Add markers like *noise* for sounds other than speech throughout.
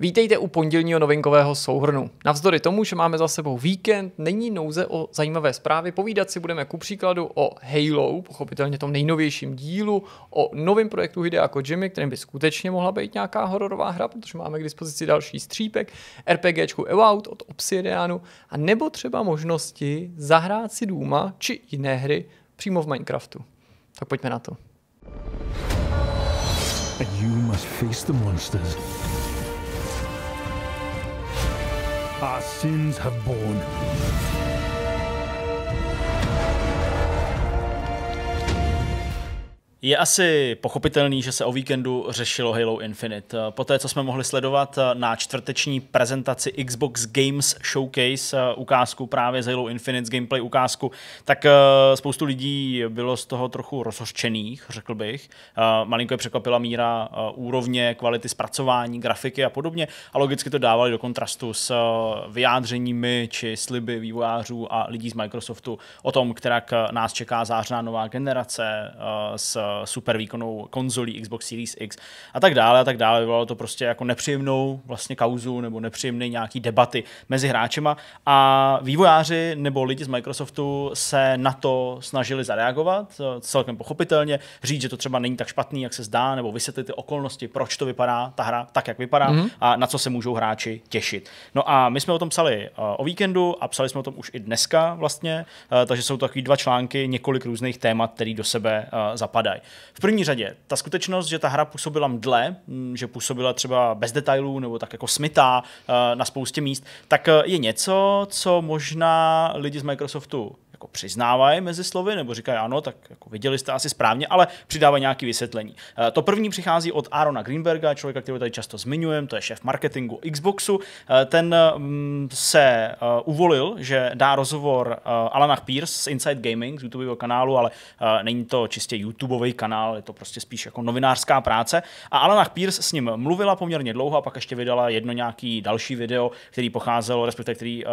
Vítejte u pondělního novinkového souhrnu. Navzdory tomu, že máme za sebou víkend, není nouze o zajímavé zprávy. Povídat si budeme ku příkladu o Halo, pochopitelně tom nejnovějším dílu, o novém projektu Hidea Jimmy, kterým by skutečně mohla být nějaká hororová hra, protože máme k dispozici další střípek, RPGčku Evout od Obsidianu, a nebo třeba možnosti zahrát si Důma či jiné hry přímo v Minecraftu. Tak pojďme na to. And you must face the monsters. our sins have borne. Je asi pochopitelný, že se o víkendu řešilo Halo Infinite. Poté, co jsme mohli sledovat na čtvrteční prezentaci Xbox Games Showcase ukázku právě z Halo Infinite, z gameplay ukázku, tak eh, spoustu lidí bylo z toho trochu rozhořčených, řekl bych. Eh, malinko je překvapila míra eh, úrovně, kvality zpracování, grafiky a podobně a logicky to dávali do kontrastu s vyjádřeními či sliby vývojářů a lidí z Microsoftu o tom, která nás čeká zářná nová generace s super výkonnou konzolí Xbox Series X a tak dále a tak dále. Vyvolalo to prostě jako nepříjemnou vlastně kauzu nebo nepříjemné nějaký debaty mezi hráčema a vývojáři nebo lidi z Microsoftu se na to snažili zareagovat, eh, celkem pochopitelně, říct, že to třeba není tak špatný, jak se zdá, nebo vysvětlit ty okolnosti, proč to vypadá, ta hra tak, jak vypadá mm-hmm. a na co se můžou hráči těšit. No a my jsme o tom psali eh, o víkendu a psali jsme o tom už i dneska vlastně, eh, takže jsou to takový dva články, několik různých témat, které do sebe zapadají dají. V první řadě ta skutečnost, že ta hra působila mdle, mm, že působila třeba bez detailů nebo tak jako smytá eh, na spoustě míst, tak eh, je něco, co možná lidi z Microsoftu jako přiznávají mezi slovy, nebo říkají ano, tak jako viděli jste asi správně, ale přidávají nějaké vysvětlení. Eh, to první přichází od Arona Greenberga, člověka, kterého tady často zmiňujeme, to je šéf marketingu Xboxu. Eh, ten mm, se eh, uvolil, že dá rozhovor Alana Pierce z Inside Gaming, z YouTubeového kanálu, ale není to čistě YouTubeový kanál, je to prostě spíš jako novinářská práce. A Alana Pierce s ním mluvila poměrně dlouho a pak ještě vydala jedno nějaký další video, který pocházelo, respektive který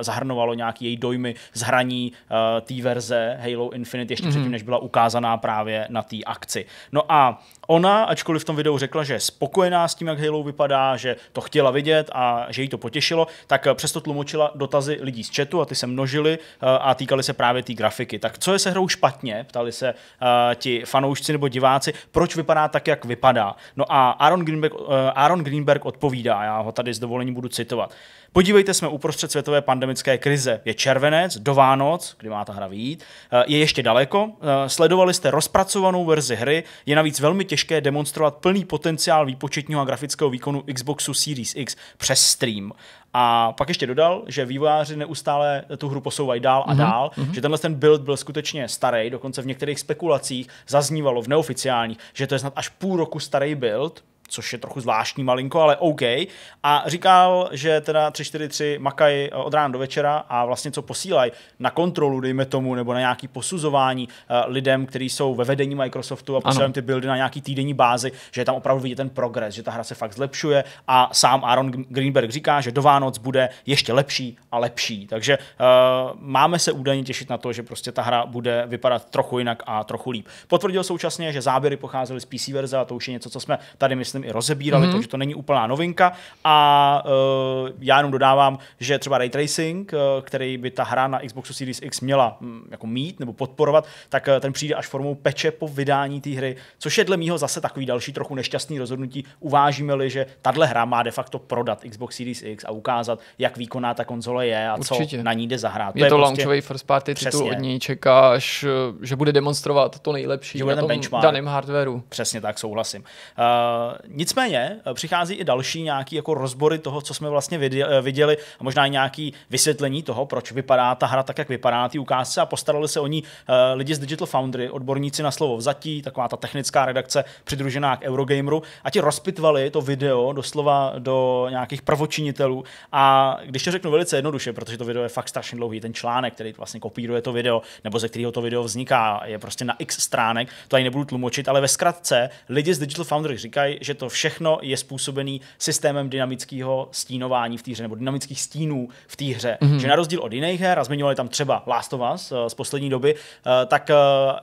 zahrnovalo nějaké její dojmy z hraní, Eh, té verze Halo Infinite ještě mm-hmm. předtím, než byla ukázaná právě na té akci. No a Ona, ačkoliv v tom videu řekla, že je spokojená s tím, jak Halo vypadá, že to chtěla vidět a že jí to potěšilo, tak eh, přesto tlumočila dotazy lidí z chatu a ty se množili eh, a týkali se právě té grafiky. Tak co je se hrou špatně? Ptali se uh, ti fanoušci nebo diváci, proč vypadá tak, jak vypadá. No a Aaron Greenberg, uh, Aaron Greenberg odpovídá, já ho tady s dovolením budu citovat. Podívejte, jsme uprostřed světové pandemické krize. Je červenec, do Vánoc, kdy má ta hra výjít, je ještě daleko. sledovali jste rozpracovanou verzi hry, je navíc velmi těžké těžké demonstrovat plný potenciál výpočetního a grafického výkonu Xboxu Series X přes stream. A pak ještě dodal, že vývojáři neustále tu hru posouvají dál a mhm, dál, mm-hmm. že tenhle ten build byl skutečně starý, dokonce v některých spekulacích zaznívalo v neoficiálních, že to je snad až půl roku starý build, což je trochu zvláštní malinko, ale OK. A říkal, že teda 343 makají eh, od rána do večera a vlastně co posílají na kontrolu, dejme tomu, nebo na nějaký posuzování eh, lidem, kteří jsou ve vedení Microsoftu a posílají ty buildy na nějaký týdenní bázi, že je tam opravdu vidět ten progres, že ta hra se fakt zlepšuje a sám Aaron Greenberg říká, že do Vánoc bude ještě lepší a lepší. Takže uh, máme se údajně těšit na to, že prostě ta hra bude vypadat trochu jinak a trochu líp. Potvrdil současně, že záběry pocházely z PC verze a to už je něco, co jsme tady myslím myslím, i rozebírali, mm-hmm. takže to není úplná novinka. A uh, já jenom dodávám, že třeba ray tracing, uh, který by ta hra na Xboxu Series X měla um, jako mít nebo podporovat, tak uh, ten přijde až formou peče po vydání té hry, což je dle mýho zase takový další trochu nešťastný rozhodnutí. Uvážíme-li, že tahle hra má de facto prodat Xbox Series X a ukázat, jak výkonná ta konzole je a Určitě. co na ní jde zahrát. Je to, je to prostě... launchový first party Přesně. titul, od ní čekáš, že bude demonstrovat to nejlepší že na tom benchmark. daném hardwareu. Přesně tak, souhlasím. Uh, nicméně eh, přichází i další nějaký jako rozbory toho, co jsme vlastně eh, viděli a možná i nějaký vysvětlení toho, proč vypadá ta hra tak, jak vypadá na té ukázce a postarali se o ní eh, lidi z Digital Foundry, odborníci na slovo vzatí, taková ta technická redakce přidružená k Eurogameru a ti rozpitvali to video doslova do nějakých prvočinitelů a když to řeknu velice jednoduše, protože to video je fakt strašně dlouhý, ten článek, který vlastně kopíruje to video, nebo ze kterého to video vzniká, je prostě na x stránek, to ani nebudu tlumočit, ale ve zkratce lidi z Digital Foundry říkají, že to všechno je způsobený systémem dynamického stínování v té hře, nebo dynamických stínů v té hře. Mm-hmm. Že na rozdíl od jiných her, a zmiňovali tam třeba Last of Us eh, z poslední doby, eh, tak eh,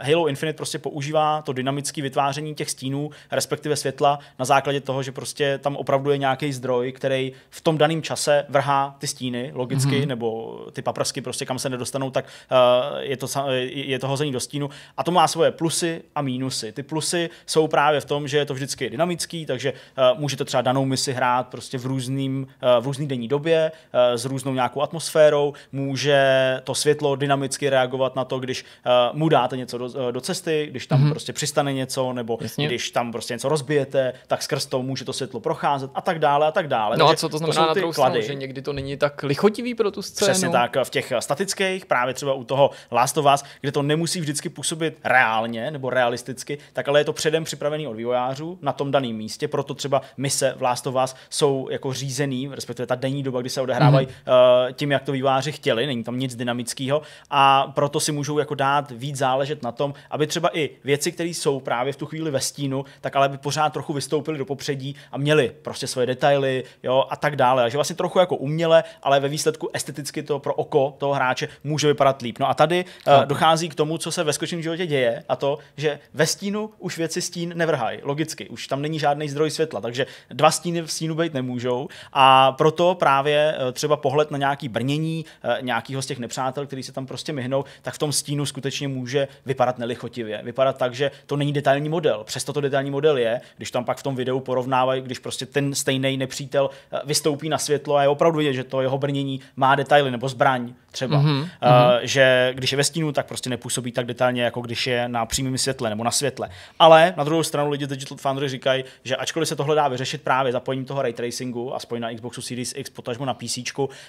Halo Infinite prostě používá to dynamické vytváření těch stínů, respektive světla, na základě toho, že prostě tam opravdu je nějaký zdroj, který v tom daném čase vrhá ty stíny logicky, mm-hmm. nebo ty paprsky prostě kam se nedostanou, tak je to, je to hození do stínu. A to má svoje plusy a mínusy. Ty plusy jsou právě v tom, že je to vždycky dynamický, takže uh, můžete třeba danou misi hrát prostě v, různým, uh, v různý denní době, uh, s různou nějakou atmosférou, může to světlo dynamicky reagovat na to, když uh, mu dáte něco do, do cesty, když tam mm-hmm. prostě přistane něco, nebo Jasně. když tam prostě něco rozbijete, tak skrz to může to světlo procházet a tak dále a tak dále. No a co to znamená to na druhou stranu, že někdy to není tak lichotivý pro tu scénu? Přesně tak, v těch statických, právě třeba u toho Last of Us, kde to nemusí vždycky působit reálně nebo realisticky, tak ale je to předem připravený od vývojářů na tom daném místě místě, proto třeba mise v Last of Us jsou jako řízený, respektive ta denní doba, kdy se odehrávají mm-hmm. uh, tím, jak to výváři chtěli, není tam nic dynamického a proto si můžou jako dát víc záležet na tom, aby třeba i věci, které jsou právě v tu chvíli ve stínu, tak ale by pořád trochu vystoupily do popředí a měly prostě svoje detaily jo, a tak dále. že vlastně trochu jako uměle, ale ve výsledku esteticky to pro oko toho hráče může vypadat líp. No a tady uh, dochází k tomu, co se ve skutečném životě děje a to, že ve stínu už věci stín nevrhají, logicky, už tam není žádný žádný zdroj světla, takže dva stíny v stínu být nemůžou a proto právě eh, třeba pohled na nějaký brnění eh, nějakého z těch nepřátel, který se tam prostě myhnou, tak v tom stínu skutečně může vypadat nelichotivě. Vypadat tak, že to není detailní model. Přesto to detailní model je, když tam pak v tom videu porovnávají, když prostě ten stejný nepřítel eh, vystoupí na světlo a je opravdu vidět, že to jeho brnění má detaily nebo zbraň třeba. Mm-hmm. Uh, že když je ve stínu, tak prostě nepůsobí tak detailně, jako když je na přímém světle nebo na světle. Ale na druhou stranu lidi Digital Foundry říkají, že ačkoliv se tohle dá vyřešit právě zapojením toho ray tracingu, aspoň na Xboxu Series X, potažmo na PC,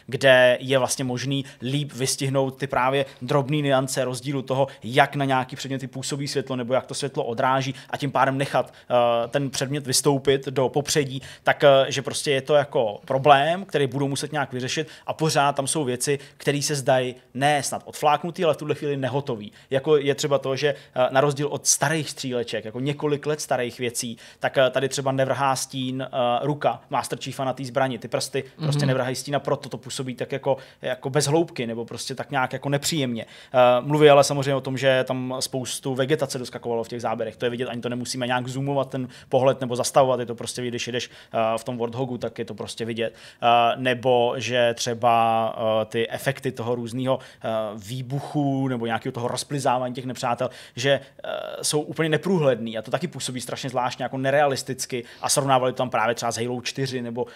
kde je vlastně možný líp vystihnout ty právě drobné niance rozdílu toho, jak na nějaký předměty působí světlo nebo jak to světlo odráží a tím pádem nechat uh, ten předmět vystoupit do popředí, tak uh, že prostě je to jako problém, který budou muset nějak vyřešit a pořád tam jsou věci, které se zdají ne snad odfláknutý, ale v tuhle chvíli nehotový. Jako je třeba to, že uh, na rozdíl od starých stříleček, jako několik let starých věcí, tak tady tady třeba nevrhá stín uh, ruka Master Chiefa na té zbrani. Ty prsty mm-hmm. prostě mhm. nevrhají stín a proto to působí tak jako, jako bez hloubky nebo prostě tak nějak jako nepříjemně. Uh, eh, mluví ale samozřejmě o tom, že tam spoustu vegetace doskakovalo v těch záběrech. To je vidět, ani to nemusíme nějak zoomovat ten pohled nebo zastavovat. Je to prostě, když jdeš uh, eh, v tom Warthogu, tak je to prostě vidět. Uh, nebo že třeba uh, ty efekty toho různého uh, výbuchu nebo nějakého toho rozplizávání těch nepřátel, že uh, jsou úplně neprůhledný a to taky působí strašně zvláštně jako nerealisticky graficky a srovnávali to tam právě třeba s Halo 4 nebo uh,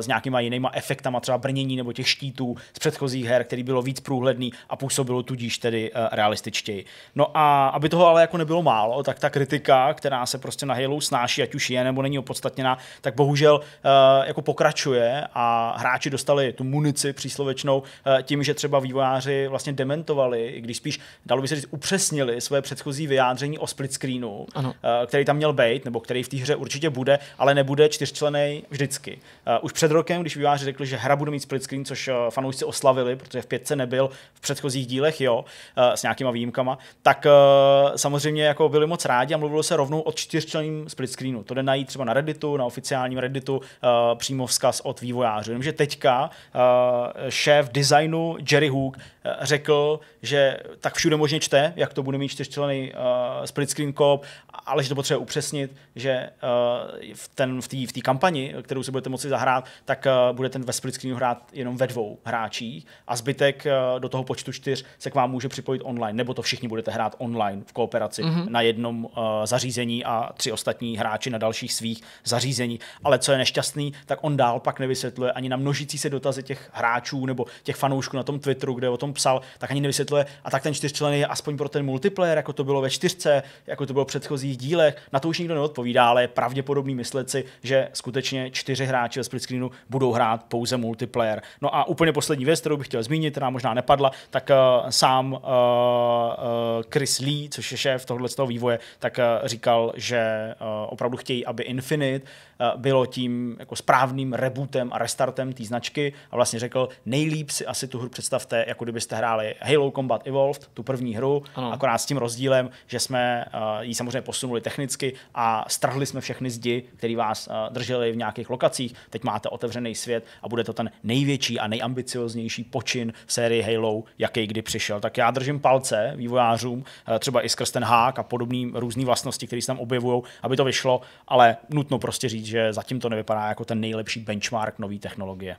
s nějakýma jinýma efektama, třeba brnění nebo těch štítů z předchozích her, který bylo víc průhledný a působilo tudíž tedy uh, realističtěji. No a aby toho ale jako nebylo málo, tak ta kritika, která se prostě na Halo snáší, ať už je nebo není opodstatněná, tak bohužel uh, jako pokračuje a hráči dostali tu munici příslovečnou uh, tím, že třeba vývojáři vlastně dementovali, i když spíš, dalo by se říct, upřesnili své předchozí vyjádření o split screenu, Uh, který tam měl být, nebo který v té hře určitě určitě bude, ale nebude čtyřčlený vždycky. Uh, už před rokem, když výváři řekli, že hra bude mít split screen, což uh, fanoušci oslavili, protože v pětce nebyl, v předchozích dílech jo, uh, s nějakýma výjimkama, tak uh, samozřejmě jako byli moc rádi a mluvilo se rovnou o čtyřčleným split screenu. To jde najít třeba na Redditu, na oficiálním Redditu uh, přímo vzkaz od vývojářů. Jenomže teďka uh, šéf designu Jerry Hook uh, řekl, že tak všude možně čte, jak to bude mít čtyřčlený uh, split screen kop, ale že to potřebuje upřesnit, že uh, Eh, v té v tý kampani, kterou si budete moci zahrát, tak eh, bude ten ve split screenu hrát jenom ve dvou hráčích a zbytek eh, do toho počtu čtyř se k vám může připojit online, nebo to všichni budete hrát online v kooperaci mm-hmm. na jednom zařízení a tři ostatní hráči na dalších svých zařízení. Ale co je nešťastný, tak on dál pak nevysvětluje ani na množící se dotazy těch hráčů nebo těch fanoušků na tom Twitteru, kde o tom psal, tak ani nevysvětluje. A tak ten čtyřčlenný je aspoň pro ten multiplayer, jako to bylo ve čtyřce, jako to bylo v předchozích dílech. Na to už nikdo neodpovídá, ale pravdě pravděpodobný myslet si, že skutečně čtyři hráči ve split screenu budou hrát pouze multiplayer. No a úplně poslední věc, kterou bych chtěl zmínit, která možná nepadla, tak uh, sám uh, uh, Chris Lee, což je šéf tohoto toho vývoje, tak uh, říkal, že uh, opravdu chtějí, aby Infinite uh, bylo tím jako správným rebootem a restartem té značky a vlastně řekl, nejlíp si asi tu hru představte, jako kdybyste hráli Halo Combat Evolved, tu první hru, ano. akorát s tím rozdílem, že jsme uh, ji samozřejmě posunuli technicky a strhli jsme všechny těmi zdi, které vás eh, držely v nějakých lokacích. Teď máte otevřený svět a bude to ten největší a nejambicioznější počin v sérii Halo, jaký kdy přišel. Tak já držím palce vývojářům, eh, třeba i skrz ten hák a podobný různé vlastnosti, které se tam objevují, aby to vyšlo, ale nutno prostě říct, že zatím to nevypadá jako ten nejlepší benchmark nové technologie.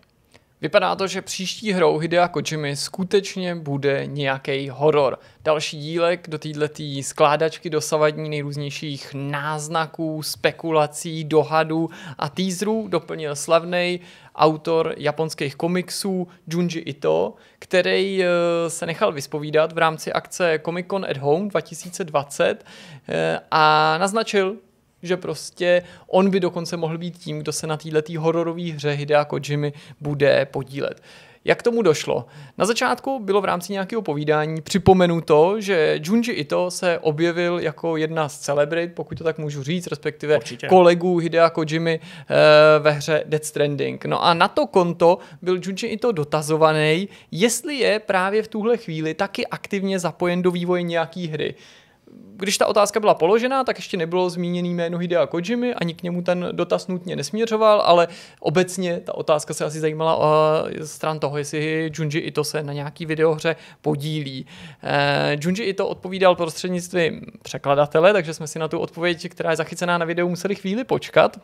Vypadá to, že příští hrou Hidea Kojimi skutečně bude nějaký horor. Další dílek do této skládačky dosavadní nejrůznějších náznaků, spekulací, dohadů a teaserů doplnil slavný autor japonských komiksů Junji Ito, který eh, se nechal vyspovídat v rámci akce Comic Con at Home 2020 eh, a naznačil, že prostě on by dokonce mohl být tím, kdo se na této hororové hře Hidea Kojimy bude podílet. Jak tomu došlo? Na začátku bylo v rámci nějakého povídání připomenuto, že Junji Ito se objevil jako jedna z celebrit, pokud to tak můžu říct, respektive Určitě. kolegů Hidea Kojimy e, ve hře Dead Stranding. No a na to konto byl Junji Ito dotazovaný, jestli je právě v tuhle chvíli taky aktivně zapojen do vývoje nějaké hry když ta otázka byla položená, tak ještě nebylo zmíněný jméno Hidea Kojimy, ani k němu ten dotaz nutně nesměřoval, ale obecně ta otázka se asi zajímala o eh, stran toho, jestli Junji Ito se na nějaký videohře podílí. Eh, Junji Ito odpovídal prostřednictvím překladatele, takže jsme si na tu odpověď, která je zachycená na videu, museli chvíli počkat.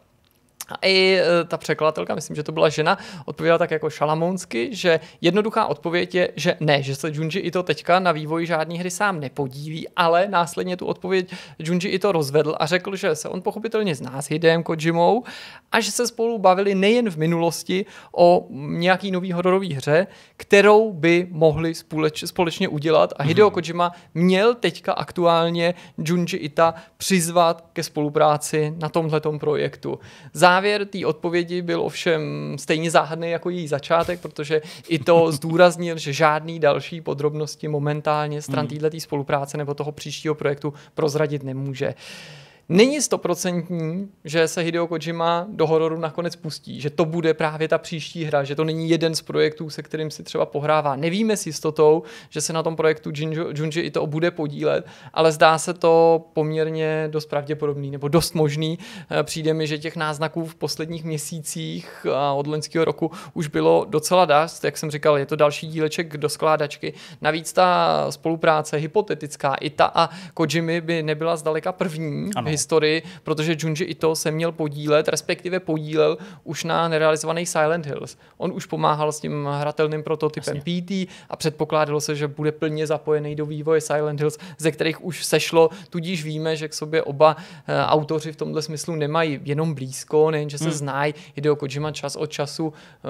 A i e, ta překladatelka, myslím, že to byla žena, odpověděla tak jako šalamounsky, že jednoduchá odpověď je, že ne, že se Junji i to teďka na vývoji žádné hry sám nepodílí, ale následně tu odpověď Junji i to rozvedl a řekl, že se on pochopitelně zná s Hideem Kojimou a že se spolu bavili nejen v minulosti o nějaký nový hororové hře, kterou by mohli společ, společně udělat a Hideo mhm. Kojima měl teďka aktuálně Junji Ita přizvat ke spolupráci na tomhletom projektu. Zároveň závěr té odpovědi byl ovšem stejně záhadný jako její začátek, protože i to *laughs* zdůraznil, že žádný další podrobnosti momentálně stran hmm. této spolupráce nebo toho příštího projektu prozradit nemůže. Není stoprocentní, že se Hideo Kojima do hororu nakonec pustí, že to bude právě ta příští hra, že to není jeden z projektů, se kterým si třeba pohrává. Nevíme s jistotou, že se na tom projektu Junji, Junji i to bude podílet, ale zdá se to poměrně dost pravděpodobný nebo dost možný. Eh, přijde mi, že těch náznaků v posledních měsících a od loňského roku už bylo docela dost. Jak jsem říkal, je to další díleček do skládačky. Navíc ta spolupráce hypotetická, i ta a Kojimi by nebyla zdaleka první ano historii, protože Junji Ito se měl podílet, respektive podílel už na nerealizovaných Silent Hills. On už pomáhal s tím hratelným prototypem Jasně. PT a předpokládalo se, že bude plně zapojený do vývoje Silent Hills, ze kterých už sešlo, tudíž víme, že k sobě oba e, autoři v tomto smyslu nemají jenom blízko, nejenže se hmm. znají, o Kojima čas od času eh,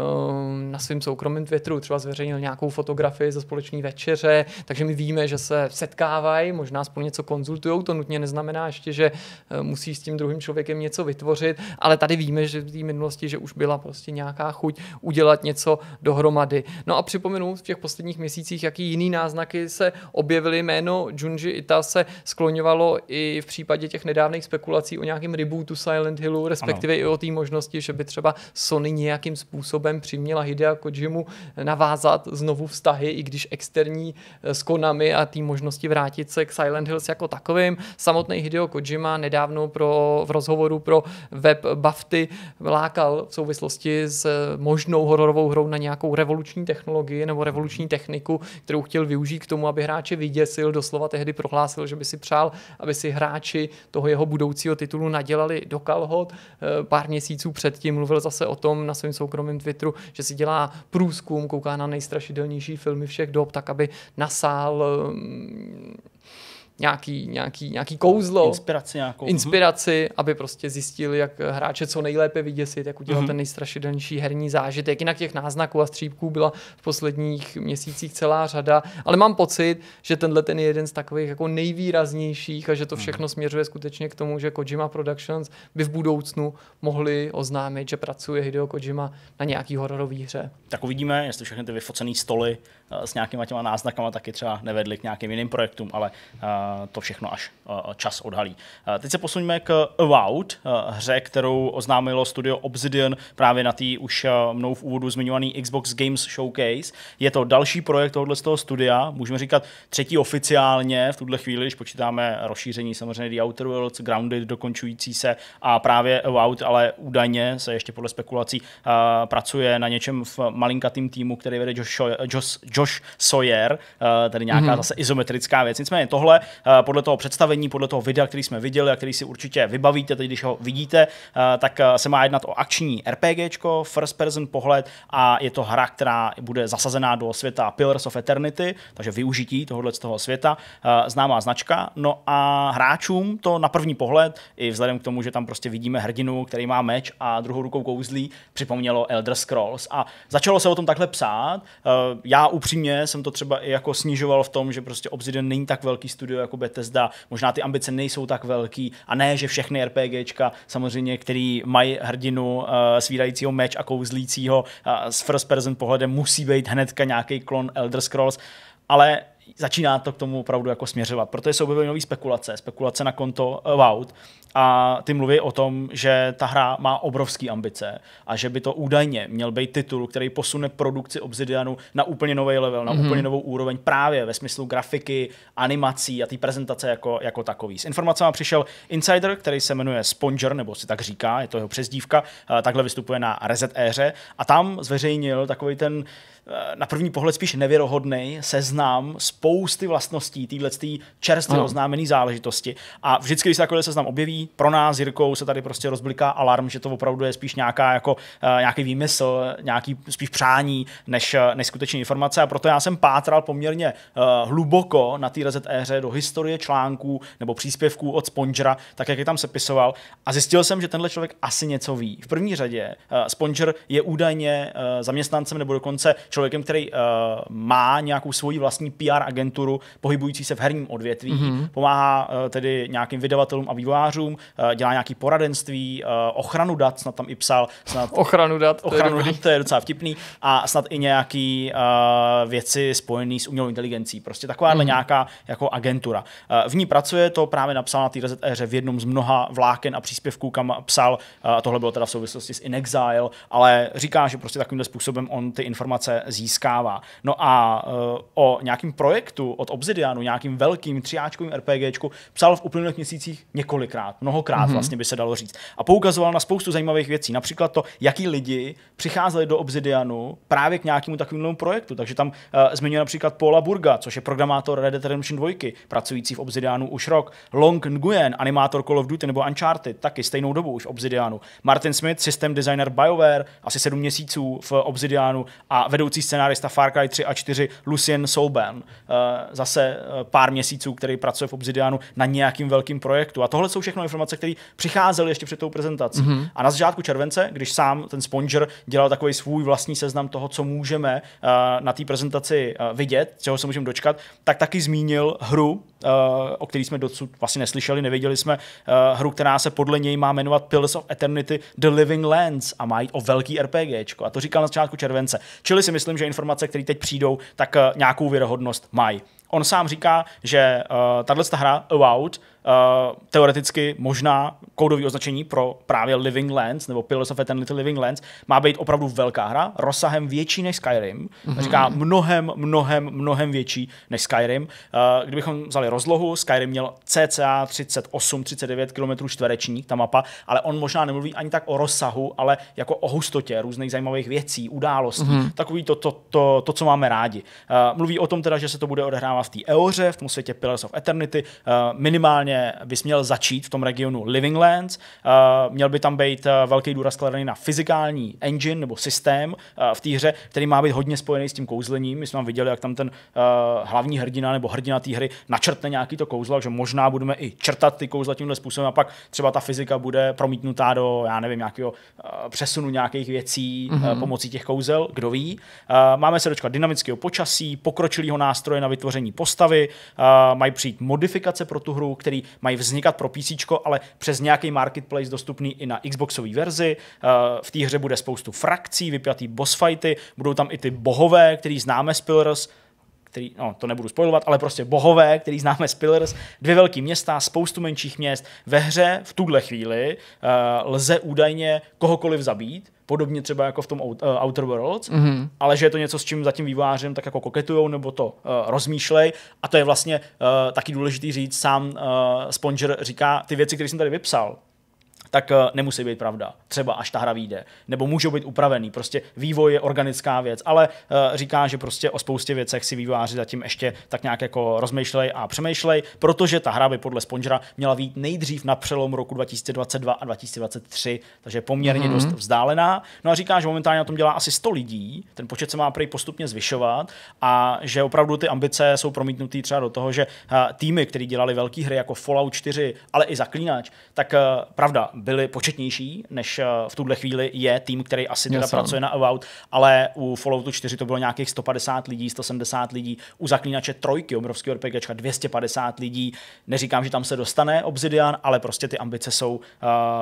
na svém soukromém Twitteru třeba zveřejnil nějakou fotografii ze společné večeře, takže my víme, že se setkávají, možná spolu něco konzultují, to nutně neznamená ještě, že Eh, musíš s tím druhým člověkem něco vytvořit, ale tady víme, že v té minulosti, že už byla prostě nějaká chuť udělat něco dohromady. No a připomenu v těch posledních měsících, jaký jiný náznaky se objevily. Jméno Junji Ita se skloňovalo i v případě těch nedávných spekulací o nějakém rebootu Silent Hillu, respektive ano. i o té možnosti, že by třeba Sony nějakým způsobem přiměla Hidea Kojimu navázat znovu vztahy, i když externí eh, s Konami a té možnosti vrátit se k Silent Hills jako takovým. Samotný Hideo Kojima nedávno pro, v rozhovoru pro web Bafty lákal v souvislosti s možnou hororovou hrou na nějakou revoluční technologii nebo revoluční mhm. techniku, kterou chtěl využít k tomu, aby hráče vyděsil. Doslova tehdy prohlásil, že by si přál, aby si hráči toho jeho budoucího titulu nadělali do kalhot. Eh, pár měsíců předtím mluvil zase o tom na svém soukromém Twitteru, že si dělá průzkum, kouká na nejstrašidelnější filmy všech dob, tak aby nasál eh, nějaký, nějaký, nějaký kouzlo. Inspiraci nějakou. Mhm. Inspiraci, aby prostě zjistili, jak hráče co nejlépe vyděsit, jak udělat mm-hmm. ten nejstrašidelnější herní zážitek. Jinak těch náznaků a střípků byla v posledních měsících celá řada, ale mám pocit, že tenhle ten je jeden z takových jako nejvýraznějších a že to mhm. všechno mm-hmm. směřuje skutečně k tomu, že Kojima Productions by v budoucnu mohli oznámit, že pracuje Hideo Kojima na nějaký hororový hře. Tak uvidíme, jestli všechny ty vyfocené stoly eh, s nějakýma těma náznakama taky třeba nevedly k nějakým jiným projektům, ale uh, to všechno až čas odhalí. Teď se posuníme k Avowed, hře, kterou oznámilo studio Obsidian právě na té už mnou v úvodu zmiňovaný Xbox Games Showcase. Je to další projekt tohoto toho studia, můžeme říkat třetí oficiálně v tuhle chvíli, když počítáme rozšíření samozřejmě The Outer Worlds, Grounded dokončující se a právě Avowed, ale údajně se ještě podle spekulací pracuje na něčem v malinkatým týmu, který vede Josh, Josh, Josh Sawyer, tedy nějaká mm-hmm. zase izometrická věc. Nicméně tohle Eh, podle toho představení, podle toho videa, který jsme viděli a který si určitě vybavíte, teď když ho vidíte, eh, tak eh, se má jednat o akční RPG. first person pohled a je to hra, která bude zasazená do světa Pillars of Eternity, takže využití tohohle z toho světa, známá značka. No a hráčům to na první pohled, i vzhledem k tomu, že tam prostě vidíme hrdinu, který má meč a druhou rukou kouzlí, připomnělo Elder Scrolls. A začalo se o tom takhle psát. Já upřímně jsem to třeba i jako snižoval v tom, že prostě Obsidian není tak velký studio, jako Bethesda, možná ty ambice nejsou tak velký a ne, že všechny RPGčka samozřejmě, který mají hrdinu uh, svírajícího meč a kouzlícího uh, s first person pohledem musí být hnedka nějaký klon Elder Scrolls, ale začíná to k tomu opravdu jako směřovat, protože jsou objevily nové spekulace, spekulace na konto eh, Wout a ty mluví o tom, že ta hra má obrovské ambice a že by to údajně měl být titul, který posune produkci Obsidianu na úplně nový level, na mm-hmm. úplně novou úroveň právě ve smyslu grafiky, animací a té prezentace jako, jako takový. S informacemi přišel Insider, který se jmenuje Sponger, nebo si tak říká, je to jeho přezdívka, eh, takhle vystupuje na Reset éře a tam zveřejnil takový ten na první pohled spíš nevěrohodný seznam spousty vlastností téhle čerstvě oznámené záležitosti. A vždycky, když se takový seznam objeví, pro nás Jirkou se tady prostě rozbliká alarm, že to opravdu je spíš nějaká, jako, eh, nějaký výmysl, nějaký spíš přání, než, eh, než skutečné informace. A proto já jsem pátral poměrně eh, hluboko na té RZE do historie článků nebo příspěvků od Spongera, tak jak je tam sepisoval. A zjistil jsem, že tenhle člověk asi něco ví. V první řadě Sponger je údajně zaměstnancem nebo dokonce člověkem, který uh, má nějakou svoji vlastní PR agenturu, pohybující se v herním odvětví, mm-hmm. pomáhá uh, tedy nějakým vydavatelům a vývojářům, uh, dělá nějaký poradenství, uh, ochranu dat, snad tam i psal. Snad, ochranu dat, ochranu to je, dat, to je docela vtipný. A snad i nějaký uh, věci spojené s umělou inteligencí. Prostě takováhle mm-hmm. nějaká jako agentura. Uh, v ní pracuje, to právě napsal na té éře v jednom z mnoha vláken a příspěvků, kam psal, uh, tohle bylo teda v souvislosti s In Exile, ale říká, že prostě takovýmhle způsobem on ty informace získává. No a eh, o nějakém projektu od Obsidianu, nějakým velkým třiáčkovým RPGčku, psal v uplynulých měsících několikrát, mnohokrát mm-hmm. vlastně by se dalo říct. A poukazoval na spoustu zajímavých věcí, například to, jaký lidi přicházeli do Obsidianu právě k nějakému takovému projektu. Takže tam uh, zmiňuje například Paula Burga, což je programátor Red Dead Redemption 2, pracující v Obsidianu už rok. Long Nguyen, animátor Call of Duty nebo Uncharted, taky stejnou dobu už v Obsidianu. Martin Smith, systém designer BioWare, asi sedm měsíců v Obsidianu a vedoucí budoucí scenárista Far Cry 3 a 4 Lucien Souben. Eh, zase eh, pár měsíců, který pracuje v Obsidianu na nějakým velkým projektu. A tohle jsou všechno informace, které přicházely ještě před tou prezentací. Mm-hmm. A na začátku července, když sám ten Sponger dělal takový svůj vlastní seznam toho, co můžeme eh, na té prezentaci vidět, čeho se můžeme dočkat, tak taky zmínil hru, o který jsme dosud vlastně neslyšeli, nevěděli jsme, hru, která se podle něj má jmenovat Pillars of Eternity The Living Lands a má jít o velký RPGčko. A to říkal na začátku července. Čili si myslím, myslím, že informace, které teď přijdou, tak eh, nějakou věrohodnost mají. On sám říká, že uh, tahle hra About Eh, teoreticky možná kódový označení pro právě Living Lands nebo Pillars of Eternity Living Lands má být opravdu velká hra, rozsahem větší než Skyrim. Mm-hmm. Říká mnohem, mnohem, mnohem větší než Skyrim. Uh, kdybychom vzali rozlohu, Skyrim měl cca 38-39 km čtvereční, ta mapa, ale on možná nemluví ani tak o rozsahu, ale jako o hustotě různých zajímavých věcí, událostí, mm-hmm. takový to, to, to, to, co máme rádi. Uh, mluví o tom teda, že se to bude odehrávat v té Eoře, v tom světě Pillars of Eternity, uh, minimálně bys měl začít v tom regionu Living Lands, eh, měl by tam být eh, velký důraz kladený na fyzikální engine nebo systém eh, v té hře, který má být hodně spojený s tím kouzlením. My jsme tam viděli, jak tam ten hlavní hrdina nebo hrdina té hry načrtne nějaký to kouzlo, že možná budeme i črtat ty kouzla tímhle způsobem a pak třeba ta fyzika bude promítnutá do, já nevím, nějakého přesunu nějakých věcí mm-hmm. pomocí těch kouzel, kdo ví. Máme se dočkat dynamického počasí, pokročilého nástroje na vytvoření postavy, mají přijít modifikace pro tu hru, který mají vznikat pro PC, ale přes nějaký marketplace dostupný i na Xboxové verzi. Eh, v té hře bude spoustu frakcí, vypjatý boss fighty, budou tam i ty bohové, který známe z Pillars, který, no to nebudu spojovat, ale prostě bohové, který známe z Pillars, dvě velké města, spoustu menších měst. Ve hře v tuhle chvíli uh, lze údajně kohokoliv zabít, podobně třeba jako v tom eh, Outer Worlds, mm-hmm. ale že je to něco, s čím zatím vývářem tak jako koketujou nebo to uh, rozmýšlej a to je vlastně uh, taky důležitý říct, sám uh, Sponger říká, ty věci, které jsem tady vypsal, tak eh, nemusí být pravda. Třeba až ta hra vyjde. Nebo můžou být upravený. Prostě vývoj je organická věc, ale eh, říká, že prostě o spoustě věcech si vývojáři zatím ještě tak nějak jako rozmýšlej a přemýšlej, protože ta hra by podle Spongera měla být nejdřív na přelom roku 2022 a 2023, takže poměrně mm-hmm. dost vzdálená. No a říká, že momentálně na tom dělá asi 100 lidí, ten počet se má prý postupně zvyšovat a že opravdu ty ambice jsou promítnuté třeba do toho, že eh, týmy, které dělali velké hry jako Fallout 4, ale i Zaklínač, tak pravda, byli početnější, než eh, v tuhle chvíli je tým, který asi teda pracuje na About, ale u Falloutu 4 to bylo nějakých 150 lidí, 170 lidí, u Zaklínače trojky obrovského RPGčka 250 lidí. Neříkám, že tam se dostane Obsidian, ale prostě ty ambice jsou uh,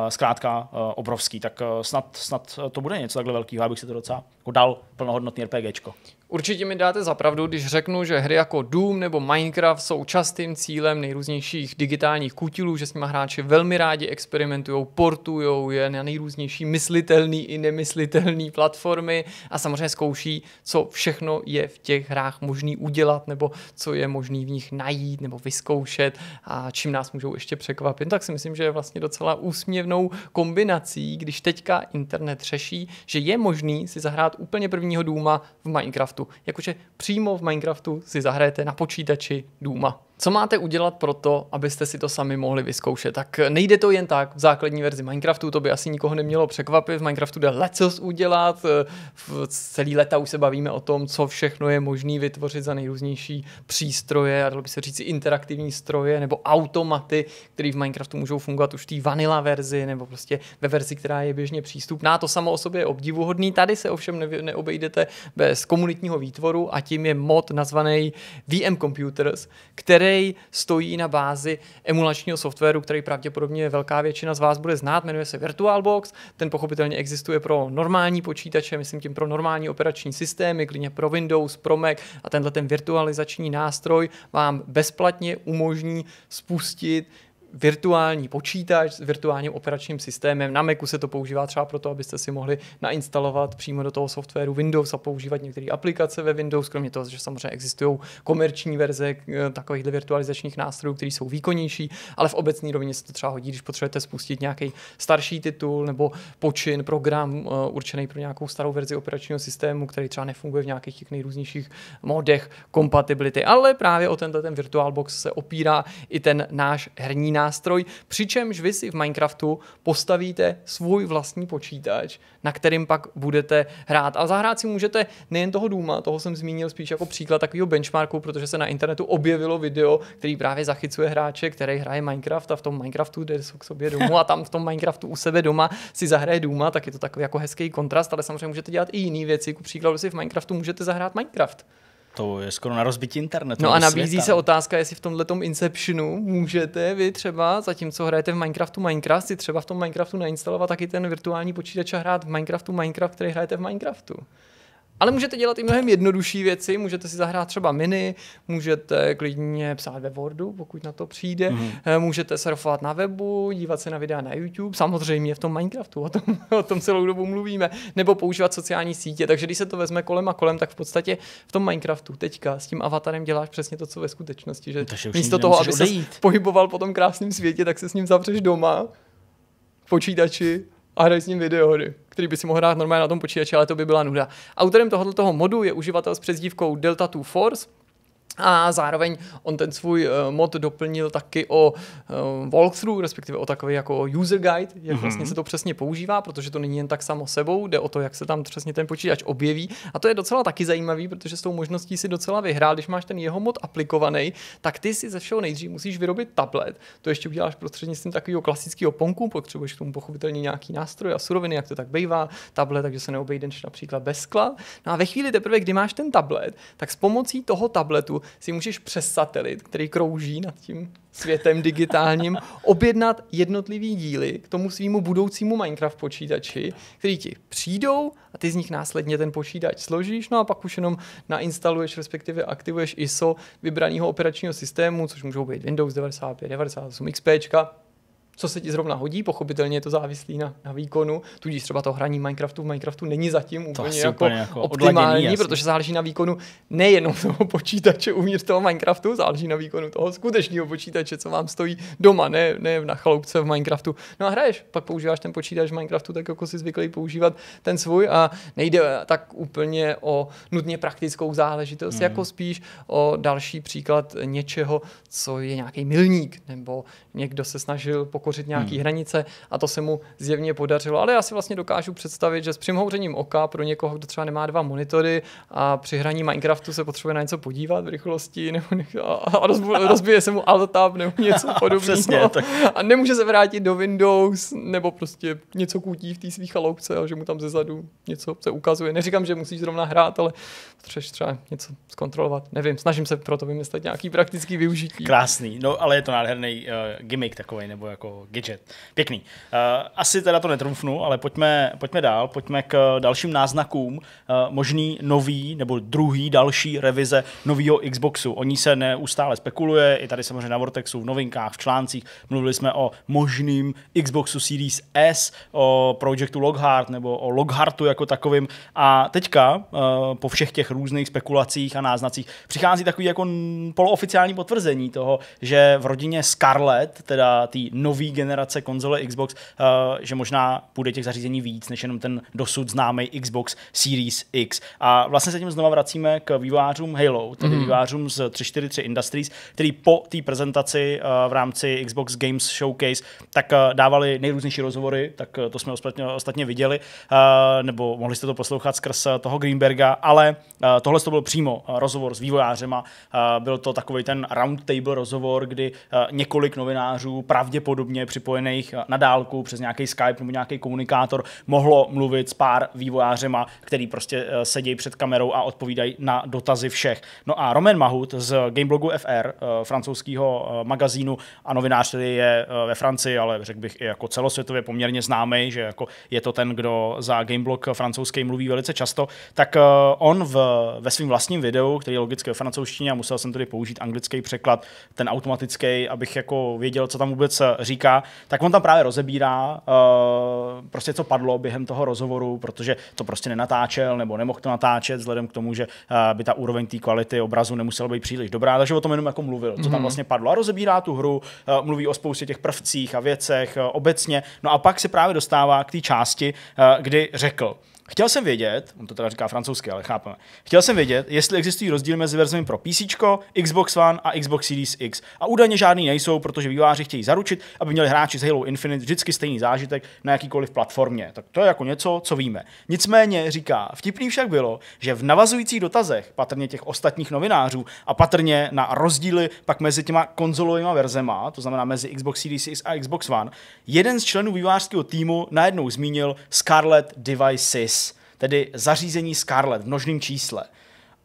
zkrátka uh, obrovský, tak uh, snad, snad to bude něco takhle velkého, abych si to docela jako dal plnohodnotný RPGčko. Určitě mi dáte zapravdu, když řeknu, že hry jako Doom nebo Minecraft jsou častým cílem nejrůznějších digitálních kutilů, že s nimi hráči velmi rádi experimentují, portují je na nejrůznější myslitelné i nemyslitelné platformy a samozřejmě zkouší, co všechno je v těch hrách možný udělat nebo co je možný v nich najít nebo vyzkoušet a čím nás můžou ještě překvapit. Tak si myslím, že je vlastně docela úsměvnou kombinací, když teďka internet řeší, že je možný si zahrát úplně prvního Dooma v Minecraft Minecraftu. Jakože přímo v Minecraftu si zahrajete na počítači důma. Co máte udělat pro to, abyste si to sami mohli vyzkoušet? Tak nejde to jen tak. V základní verzi Minecraftu to by asi nikoho nemělo překvapit. V Minecraftu jde lecos udělat. Eh, v celý leta už se bavíme o tom, co všechno je možné vytvořit za nejrůznější přístroje, a dalo by se říct interaktivní stroje nebo automaty, které v Minecraftu můžou fungovat už v té vanila verzi nebo prostě ve verzi, která je běžně přístupná. To samo o sobě je obdivuhodný. Tady se ovšem neobejdete bez komunitního výtvoru a tím je mod nazvaný VM Computers, který který stojí na bázi emulačního softwaru, který pravděpodobně velká většina z vás bude znát, jmenuje se VirtualBox. Ten pochopitelně existuje pro normální počítače, myslím tím pro normální operační systémy, klidně pro Windows, pro Mac a tenhle ten virtualizační nástroj vám bezplatně umožní spustit virtuální počítač s virtuálním operačním systémem. Na Macu se to používá třeba proto, abyste si mohli nainstalovat přímo do toho softwaru Windows a používat některé aplikace ve Windows, kromě toho, že samozřejmě existují komerční verze eh, takových virtualizačních nástrojů, které jsou výkonnější, ale v obecné rovině se to třeba hodí, když potřebujete spustit nějaký starší titul nebo počin, program eh, určený pro nějakou starou verzi operačního systému, který třeba nefunguje v nějakých těch nejrůznějších modech kompatibility. Ale právě o tento ten VirtualBox se opírá i ten náš herní nástroj nástroj, přičemž vy si v Minecraftu postavíte svůj vlastní počítač, na kterým pak budete hrát. A zahrát si můžete nejen toho důma, toho jsem zmínil spíš jako příklad takového benchmarku, protože se na internetu objevilo video, který právě zachycuje hráče, který hraje Minecraft a v tom Minecraftu jde k sobě domů a tam v tom Minecraftu u sebe doma si zahraje důma. tak je to takový jako hezký kontrast, ale samozřejmě můžete dělat i jiné věci. Ku příkladu si v Minecraftu můžete zahrát Minecraft. To je skoro na rozbití internetu. No a nabízí světa. se no. otázka, jestli v tomhle Inceptionu můžete vy třeba, zatímco hrajete v Minecraftu Minecraft, si třeba v tom Minecraftu nainstalovat taky ten virtuální počítač a hrát v Minecraftu Minecraft, který hrajete v Minecraftu. Ale můžete dělat i mnohem jednodušší věci, můžete si zahrát třeba mini, můžete klidně psát ve Wordu, pokud na to přijde, mm. můžete surfovat na webu, dívat se na videa na YouTube, samozřejmě v tom Minecraftu, o tom, *laughs* o tom celou dobu mluvíme, nebo používat sociální sítě. Takže když se to vezme kolem a kolem, tak v podstatě v tom Minecraftu teďka s tím avatarem děláš přesně to, co ve skutečnosti, že no, místo toho, aby se pohyboval po tom krásném světě, tak se s ním zavřeš doma v počítači a hrají s ním videohry, který by si mohl hrát normálně na tom počítači, ale to by byla nuda. Autorem tohoto modu je uživatel s přezdívkou Delta 2 Force, a zároveň on ten svůj eh, mod doplnil taky o eh, walkthrough, respektive o takový jako user guide, jak mm-hmm. vlastně se to přesně používá, protože to není jen tak samo sebou, jde o to, jak se tam přesně ten počítač objeví. A to je docela taky zajímavý, protože s tou možností si docela vyhrál, když máš ten jeho mod aplikovaný, tak ty si ze všeho nejdřív musíš vyrobit tablet. To ještě uděláš prostřednictvím takového klasického ponku, potřebuješ k tomu pochopitelně nějaký nástroj a suroviny, jak to tak bývá, tablet, takže se neobejdeš například bez skla. No a ve chvíli teprve, kdy máš ten tablet, tak s pomocí toho tabletu si můžeš přes satelit, který krouží nad tím světem digitálním, *laughs* objednat jednotlivý díly k tomu svýmu budoucímu Minecraft počítači, který ti přijdou a ty z nich následně ten počítač složíš, no a pak už jenom nainstaluješ, respektive aktivuješ ISO vybraného operačního systému, což můžou být Windows 95, 98, XP, co se ti zrovna hodí, pochopitelně je to závislý na, na výkonu, tudíž třeba to hraní Minecraftu v Minecraftu není zatím úplně, jako, úplně jako optimální, odladěný, protože záleží na výkonu nejenom toho počítače uvnitř toho Minecraftu, záleží na výkonu toho skutečného počítače, co vám stojí doma, ne, ne na chaloupce v Minecraftu. No a hraješ, pak používáš ten počítač v Minecraftu tak, jako si zvyklý používat ten svůj a nejde tak úplně o nutně praktickou záležitost, mm. jako spíš o další příklad něčeho, co je nějaký milník, nebo někdo se snažil pokud pokořit nějaké hmm. hranice a to se mu zjevně podařilo. Ale já si vlastně dokážu představit, že s přimhouřením oka pro někoho, kdo třeba nemá dva monitory a při hraní Minecraftu se potřebuje na něco podívat v rychlosti nebo a, a *laughs* rozbije se mu altab nebo něco *laughs* podobného. Přesně, tak. A nemůže se vrátit do Windows nebo prostě něco kutí v té svých chaloupce a že mu tam zezadu něco se ukazuje. Neříkám, že musíš zrovna hrát, ale potřebuješ třeba něco zkontrolovat. Nevím, snažím se proto vymyslet nějaký praktický využití. Krásný, no ale je to nádherný uh, gimmick takový, nebo jako gadget. Pěkný. Eh, asi teda to netrumfnu, ale pojďme, pojďme dál, pojďme k eh, dalším náznakům eh, možný nový nebo druhý další revize nového Xboxu. O ní se neustále spekuluje, i tady samozřejmě na Vortexu, v novinkách, v článcích. Mluvili jsme o možným Xboxu Series S, o projektu Lockhart nebo o Lockhartu jako takovým. A teďka po všech těch různých spekulacích a náznacích přichází takový jako polooficiální potvrzení toho, že v rodině Scarlett, teda tý nový nový generace konzole Xbox, eh, že možná bude těch zařízení víc, než jenom ten dosud známý Xbox Series X. A vlastně se tím znova vracíme k vývářům Halo, tedy mm. vývářům z 343 Industries, který po té prezentaci eh, v rámci Xbox Games Showcase tak eh, dávali nejrůznější rozhovory, tak to jsme ostatně viděli, nebo mohli jste to poslouchat skrz toho Greenberga, ale tohle to byl přímo rozhovor s vývojářema, byl to takový ten roundtable rozhovor, kdy několik novinářů pravděpodobně týdně připojených na dálku přes nějaký Skype nebo nějaký komunikátor mohlo mluvit s pár vývojářema, který prostě eh, sedí před kamerou a odpovídají na dotazy všech. No a Roman Mahut z Gameblogu FR, eh, francouzského eh, magazínu a novinář, který je ve Francii, ale řekl bych i jako celosvětově poměrně známý, že jako je to ten, kdo za Gameblog francouzský mluví velice často, tak on v, ve svém vlastním videu, který je logicky ve francouzštině a musel jsem tedy použít anglický překlad, ten automatický, abych jako věděl, co tam vůbec říká, Kubíka, tak on tam právě rozebírá uh, prostě, co padlo během toho rozhovoru, protože to prostě nenatáčel nebo nemohl to natáčet, vzhledem k tomu, že uh, by ta úroveň té kvality obrazu nemusela být příliš dobrá, takže o tom jenom jako mluvil, co tam mhm. vlastně padlo. A rozebírá tu hru, uh, mluví o spoustě těch prvcích a věcech uh, obecně. No a pak se právě dostává k té části, uh, kdy řekl, Chtěl jsem vědět, on to teda říká francouzsky, ale chápeme. Chtěl jsem vědět, jestli existují rozdíly mezi verzemi pro PC, Xbox One a Xbox Series X. A údajně žádný nejsou, protože výváři chtějí zaručit, aby měli hráči z Halo Infinite vždycky stejný zážitek na jakýkoliv platformě. Tak to je jako něco, co víme. Nicméně říká, vtipný však bylo, že v navazujících dotazech, patrně těch ostatních novinářů a patrně na rozdíly pak mezi těma konzolovými verzema, to znamená mezi Xbox Series X a Xbox One, jeden z členů vývářského týmu najednou zmínil Scarlet Devices tedy zařízení Scarlet v množném čísle.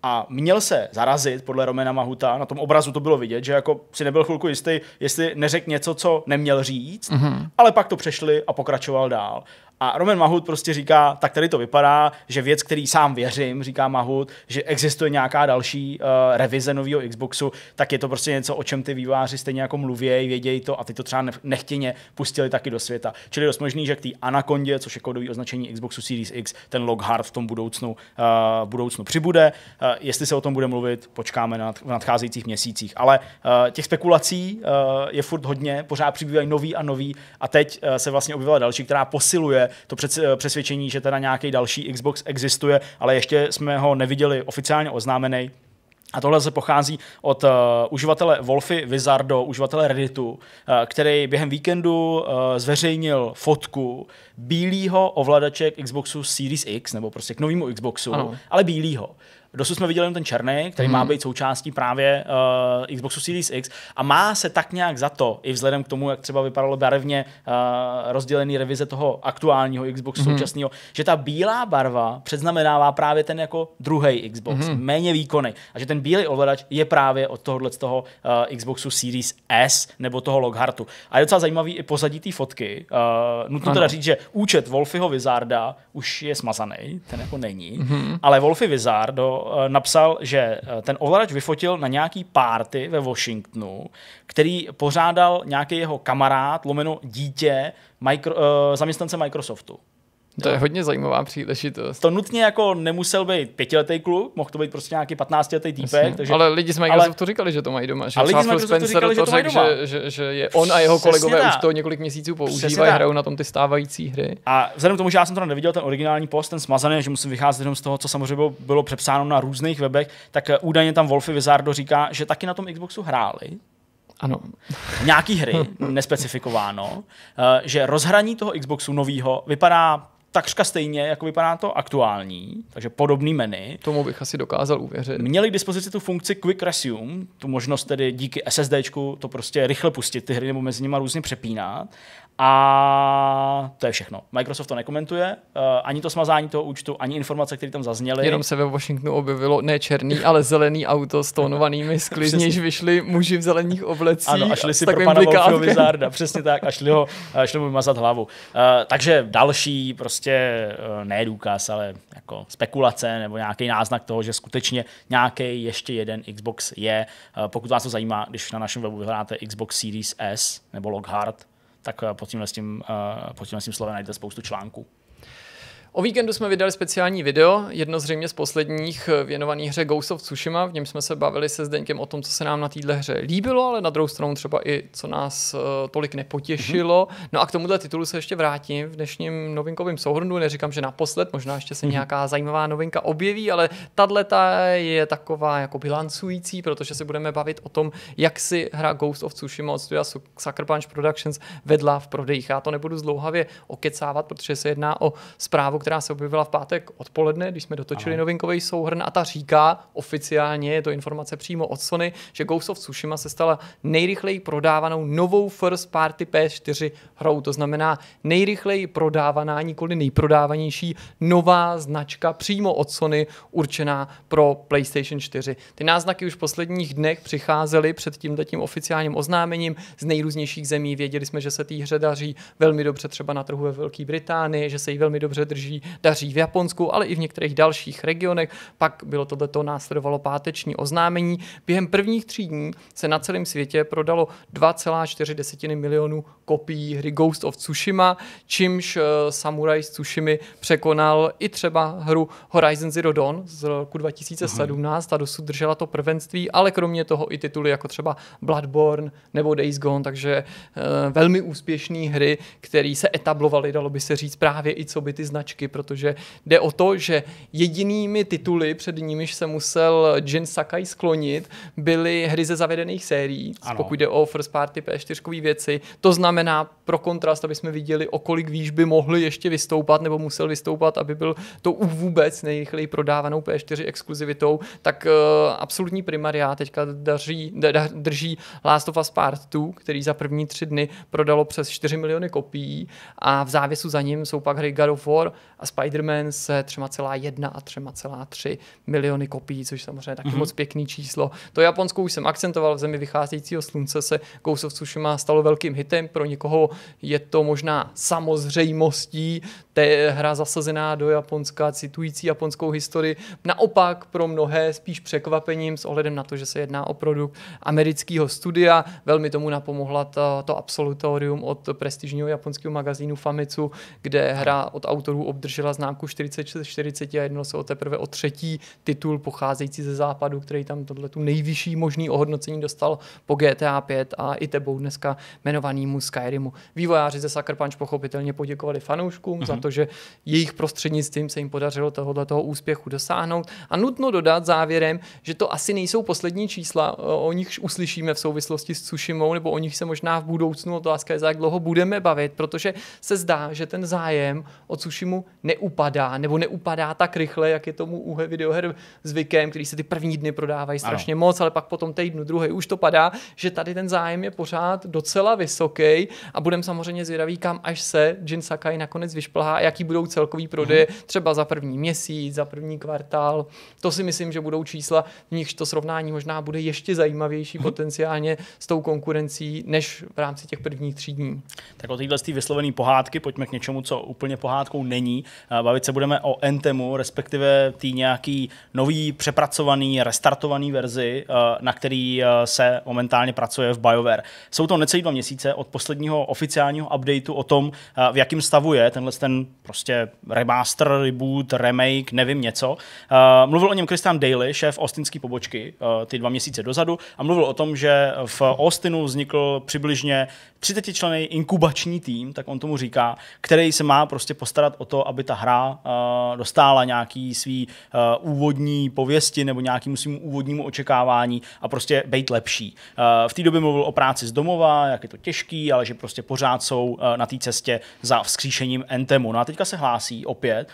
A měl se zarazit, podle Romena Mahuta, na tom obrazu to bylo vidět, že jako si nebyl chvilku jistý, jestli neřekl něco, co neměl říct, mm-hmm. ale pak to přešli a pokračoval dál. A Roman Mahut prostě říká, tak tady to vypadá, že věc, který sám věřím, říká Mahut, že existuje nějaká další uh, revize nového Xboxu, tak je to prostě něco, o čem ty výváři stejně jako mluvějí, vědějí to a ty to třeba nechtěně pustili taky do světa. Čili dost možný, že k té Anakondě, což je kódový označení Xboxu Series X, ten Lockhart v tom budoucnu, uh, budoucnu přibude. Uh, jestli se o tom bude mluvit, počkáme na, v nadcházejících měsících. Ale uh, těch spekulací uh, je furt hodně, pořád přibývají nový a nový a teď uh, se vlastně objevila další, která posiluje to eh, přesvědčení, že teda nějaký další Xbox existuje, ale ještě jsme ho neviděli oficiálně oznámený. A tohle se pochází od uh, uživatele Wolfy Vizardo, uživatele Redditu, uh, který během víkendu uh, zveřejnil fotku bílého ovladače k Xboxu Series X, nebo prostě k novému Xboxu, ano. ale bílého. Dosud jsme viděli jenom ten černý, který hmm. má mhm. být součástí právě uh, Xboxu Series X a má se tak nějak za to, i vzhledem k tomu, jak třeba vypadalo barevně uh, rozdělený revize toho aktuálního Xboxu hmm. současného, že ta bílá barva předznamenává právě ten jako druhý Xbox, hmm. méně výkony a že ten bílý ovladač je právě od tohohle z toho uh, Xboxu Series S nebo toho Loghartu. A je docela zajímavý i pozadí té fotky. Uh, nutno ano. teda říct, že účet Wolfyho Wizarda už je smazaný, ten jako není, hmm. ale Wolfy Wizard do Eh, napsal, že eh, ten ovladač vyfotil na nějaký párty ve Washingtonu, který pořádal nějaký jeho kamarád, lomeno dítě, micro, eh, zaměstnance Microsoftu. To je hodně zajímavá příležitost. To nutně jako nemusel být pětiletý klub, mohl to být prostě nějaký patnáctiletý letý týpek. Takže, ale lidi z Microsoftu ale, říkali, že to mají doma. Že a lidi z Microsoftu říkali, že to mají doma. Že, že, že je on a jeho kolegové Přesně už to několik měsíců používají, hrajou na tom ty stávající hry. A vzhledem k tomu, že já jsem to neviděl, ten originální post, ten smazaný, že musím vycházet jenom z toho, co samozřejmě bylo, bylo přepsáno na různých webech, tak eh, údajně tam Wolfy Vizardo říká, že taky na tom Xboxu hráli, ano. *laughs* Nějaký hry, *laughs* nespecifikováno, eh, že rozhraní toho Xboxu nového vypadá takřka stejně, jako vypadá to aktuální, takže podobný menu. Tomu bych asi dokázal uvěřit. Měli k dispozici tu funkci Quick Resume, tu možnost tedy díky SSD to prostě rychle pustit ty hry nebo mezi nimi různě přepínat. A to je všechno. Microsoft to nekomentuje, uh, ani to smazání toho účtu, ani informace, které tam zazněly. Jenom se ve Washingtonu objevilo ne černý, ale zelený auto s tónovanými skly, z nějž vyšli muži v zelených oblecích. Ano, a šli si pro pana Wolfio Vizarda, *laughs* přesně tak, a šli, ho, a šli mu mazat hlavu. Uh, takže další prostě uh, ne důkaz, ale jako spekulace nebo nějaký náznak toho, že skutečně nějaký ještě jeden Xbox je. Uh, pokud vás to zajímá, když na našem webu vyhledáte Xbox Series S nebo Lockhart, tak eh, pod tímhle s tím, eh, pod tímhle s tím slovem najdete spoustu článků. O víkendu jsme vydali speciální video, jedno zřejmě z posledních eh, věnovaných hře Ghost of Tsushima, v něm jsme se bavili se Zdeňkem o tom, co se nám na téhle hře líbilo, ale na druhou stranu třeba i co nás uh, tolik nepotěšilo. Mm-hmm. No a k tomuto titulu se ještě vrátím v dnešním novinkovém souhrnu, neříkám, že naposled, možná ještě se mm-hmm. nějaká zajímavá novinka objeví, ale tahle je taková jako bilancující, protože se budeme bavit o tom, jak si hra Ghost of Tsushima od studia Sucker Punch Productions vedla v prodejích. Já to nebudu zdlouhavě okecávat, protože se jedná o zprávu která se objevila v pátek odpoledne, když jsme dotočili Aha. novinkový souhrn a ta říká oficiálně, je to informace přímo od Sony, že Ghost of Tsushima se stala nejrychleji prodávanou novou first party PS4 hrou, to znamená nejrychleji prodávaná, nikoli nejprodávanější nová značka přímo od Sony určená pro PlayStation 4. Ty náznaky už v posledních dnech přicházely před tím tím oficiálním oznámením z nejrůznějších zemí. Věděli jsme, že se té hře daří velmi dobře třeba na trhu ve Velké Británii, že se jí velmi dobře drží daří, daří v Japonsku, ale i v některých dalších regionech. Pak bylo tohleto následovalo páteční oznámení. Během prvních tří dní se na celém světě prodalo 2,4 milionů kopií hry Ghost of Tsushima, čímž eh, Samurai s Tsushima překonal i třeba hru Horizon Zero Dawn z roku 2017, mm-hmm. ta dosud držela to prvenství, ale kromě toho i tituly jako třeba Bloodborne nebo Days Gone, takže eh, velmi úspěšné hry, které se etablovaly, dalo by se říct, právě i co by ty značky hračky, protože jde o to, že jedinými tituly, před nimiž se musel Jin Sakai sklonit, byly hry ze zavedených sérií, ano. pokud jde o first party P4 věci. To znamená pro kontrast, aby jsme viděli, o kolik výš by mohli ještě vystoupat nebo musel vystoupat, aby byl to vůbec nejrychleji prodávanou P4 exkluzivitou, tak uh, absolutní primaria teďka daří, drží Last of Us Part 2, který za první tři dny prodalo přes 4 miliony kopií a v závěsu za ním jsou pak hry God of War, a Spider-Man se 3,1 a 3,3 miliony kopií, což samozřejmě taky mm-hmm. moc pěkný číslo. To Japonsko už jsem akcentoval, v zemi vycházejícího slunce se Ghost of Tsushima stalo velkým hitem, pro někoho je to možná samozřejmostí, ta hra zasazená do Japonska, citující japonskou historii, naopak pro mnohé spíš překvapením s ohledem na to, že se jedná o produkt amerického studia, velmi tomu napomohla to, to absolutorium od prestižního japonského magazínu Famitsu, kde hra od autorů obdržela držela známku 40 40 a jednalo se o teprve o třetí titul pocházející ze západu, který tam tohle tu nejvyšší možný ohodnocení dostal po GTA 5 a i tebou dneska jmenovanýmu Skyrimu. Vývojáři ze Sucker Punch pochopitelně poděkovali fanouškům mm-hmm. za mhm. to, že jejich prostřednictvím se jim podařilo tohoto toho úspěchu dosáhnout. A nutno dodat závěrem, že to asi nejsou poslední čísla, o nichž uslyšíme v souvislosti s Tsushimou, nebo o nich se možná v budoucnu, otázka je, za jak dlouho budeme bavit, protože se zdá, že ten zájem o Tsushimu neupadá, nebo neupadá tak rychle, jak je tomu u videoher zvykem, který se ty první dny prodávají strašně ano. moc, ale pak potom tom týdnu druhý už to padá, že tady ten zájem je pořád docela vysoký a budeme samozřejmě zvědaví, kam až se Jin Sakai nakonec vyšplhá, jaký budou celkový prodeje hmm. třeba za první měsíc, za první kvartál. To si myslím, že budou čísla, v nichž to srovnání možná bude ještě zajímavější hmm. potenciálně s tou konkurencí, než v rámci těch prvních tří dní. Tak od téhle vyslovené pohádky pojďme k něčemu, co úplně pohádkou není. Bavit se budeme o Entemu, respektive té nějaký nový, přepracovaný, restartovaný verzi, eh, na který eh, se momentálně pracuje v BioWare. Jsou to necelý dva měsíce od posledního oficiálního updateu o tom, eh, v jakém stavu je tenhle ten prostě remaster, reboot, remake, nevím něco. Mluvil o něm Christian Daly, šéf ostinský pobočky, ty dva měsíce dozadu a mluvil o tom, že v Austinu vznikl přibližně 30 členy inkubační tým, tak on tomu říká, který se má prostě postarat o to, aby ta hra uh, dostála nějaký svý uh, úvodní pověsti nebo nějakému svým úvodnímu očekávání a prostě být lepší. Uh, v té době mluvil o práci z domova, jak je to těžký, ale že prostě pořád jsou uh, na té cestě za vzkříšením Entemu. No a teďka se hlásí opět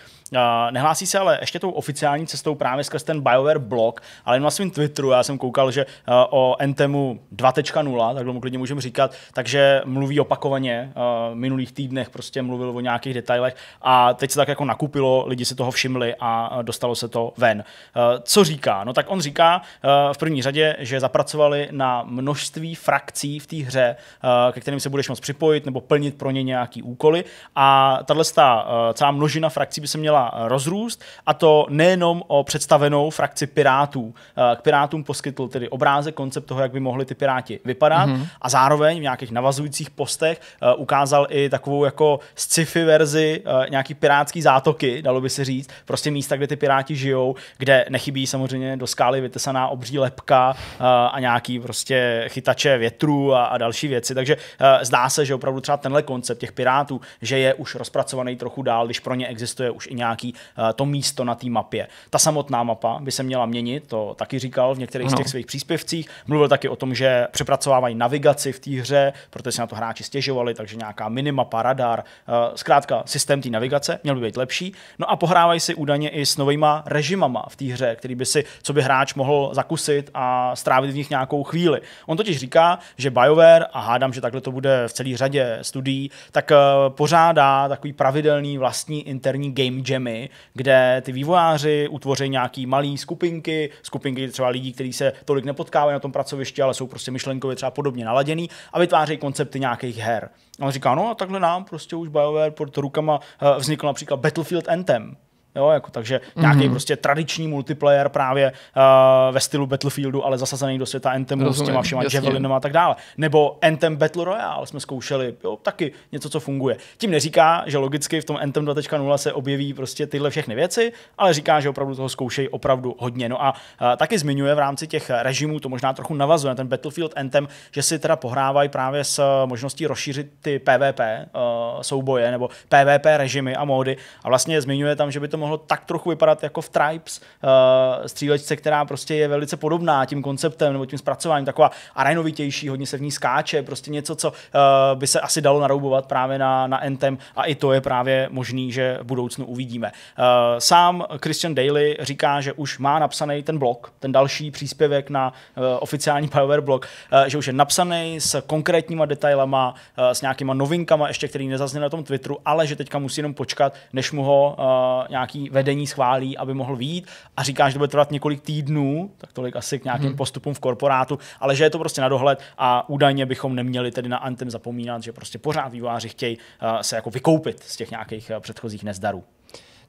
Nehlásí se ale ještě tou oficiální cestou právě skrz ten BioWare blog, ale na svém Twitteru já jsem koukal, že eh, o Entemu 2.0, tak mu klidně můžeme říkat, takže mluví opakovaně, eh, v minulých týdnech prostě mluvil o nějakých detailech a teď se tak jako nakupilo, lidi si toho všimli a eh, dostalo se to ven. Co říká? No tak on říká v první řadě, že zapracovali na množství frakcí v té hře, ke kterým se budeš moc připojit nebo plnit pro ně nějaký úkoly a tahle celá množina frakcí by se měla měla rozrůst a to nejenom o představenou frakci Pirátů. Eh, k Pirátům poskytl tedy obrázek, koncept toho, jak by mohli ty Piráti vypadat mm-hmm. a zároveň v nějakých navazujících postech eh, ukázal i takovou jako sci-fi verzi eh, nějaký pirátský zátoky, dalo by se říct, prostě místa, kde ty Piráti žijou, kde nechybí samozřejmě do skály vytesaná obří lepka a nějaký prostě chytače větru a, další věci. Takže zdá se, že opravdu třeba tenhle koncept těch Pirátů, že je už rozpracovaný trochu dál, když pro ně existuje už i nějaký nějaký eh, to místo na té mapě. Ta samotná mapa by se měla měnit, to taky říkal v některých no. z těch svých příspěvcích. Mluvil taky o tom, že přepracovávají navigaci v té hře, protože si na to hráči stěžovali, takže nějaká minimapa, radar, eh, zkrátka systém té navigace měl by být lepší. No a pohrávají si údajně i s novýma režimama v té hře, který by si, co by hráč mohl zakusit a strávit v nich nějakou chvíli. On totiž říká, že BioWare, a hádám, že takhle to bude v celé řadě studií, tak eh, pořádá takový pravidelný vlastní interní game jam džemy, kde ty vývojáři utvoří nějaký malý skupinky, skupinky třeba lidí, kteří se tolik nepotkávají na tom pracovišti, ale jsou prostě myšlenkově třeba podobně naladěný a vytvářejí koncepty nějakých her. A on říká, no a takhle nám prostě už BioWare pod rukama eh, vznikl například Battlefield Anthem, Jo, jako, takže mm-hmm. nějaký mhm. prostě tradiční multiplayer právě uh, ve stylu Battlefieldu, ale zasazený do světa Anthemu Rozumím, s těma všema Javelinem a tak dále. Nebo Anthem Battle Royale jsme zkoušeli, jo, taky něco, co funguje. Tím neříká, že logicky v tom Anthem 2.0 se objeví prostě tyhle všechny věci, ale říká, že opravdu toho zkoušejí opravdu hodně. No a uh, taky zmiňuje v rámci těch režimů, to možná trochu navazuje na ten Battlefield Anthem, že si teda pohrávají právě s možností rozšířit ty PvP uh, eh, souboje nebo PvP režimy a módy a vlastně zmiňuje tam, že by to mohlo tak trochu vypadat jako v Tribes, uh, střílečce, která prostě je velice podobná tím konceptem nebo tím zpracováním, taková arenovitější, hodně se v ní skáče, prostě něco, co uh, by se asi dalo naroubovat právě na, na Entem a i to je právě možný, že v budoucnu uvidíme. Uh, sám Christian Daly říká, že už má napsaný ten blog, ten další příspěvek na uh, oficiální Power blog, uh, že už je napsaný s konkrétníma detailama, uh, s nějakýma novinkama ještě, který nezazněl na tom Twitteru, ale že teďka musí jenom počkat, než mu ho uh, nějaký nějaký vedení schválí, aby mohl výjít a říká, že to bude trvat několik týdnů, tak tolik asi k nějakým hmm. postupům v korporátu, ale že je to prostě na dohled a údajně bychom neměli tedy na Antem zapomínat, že prostě pořád výváři chtějí eh, se jako vykoupit z těch nějakých eh, předchozích nezdarů.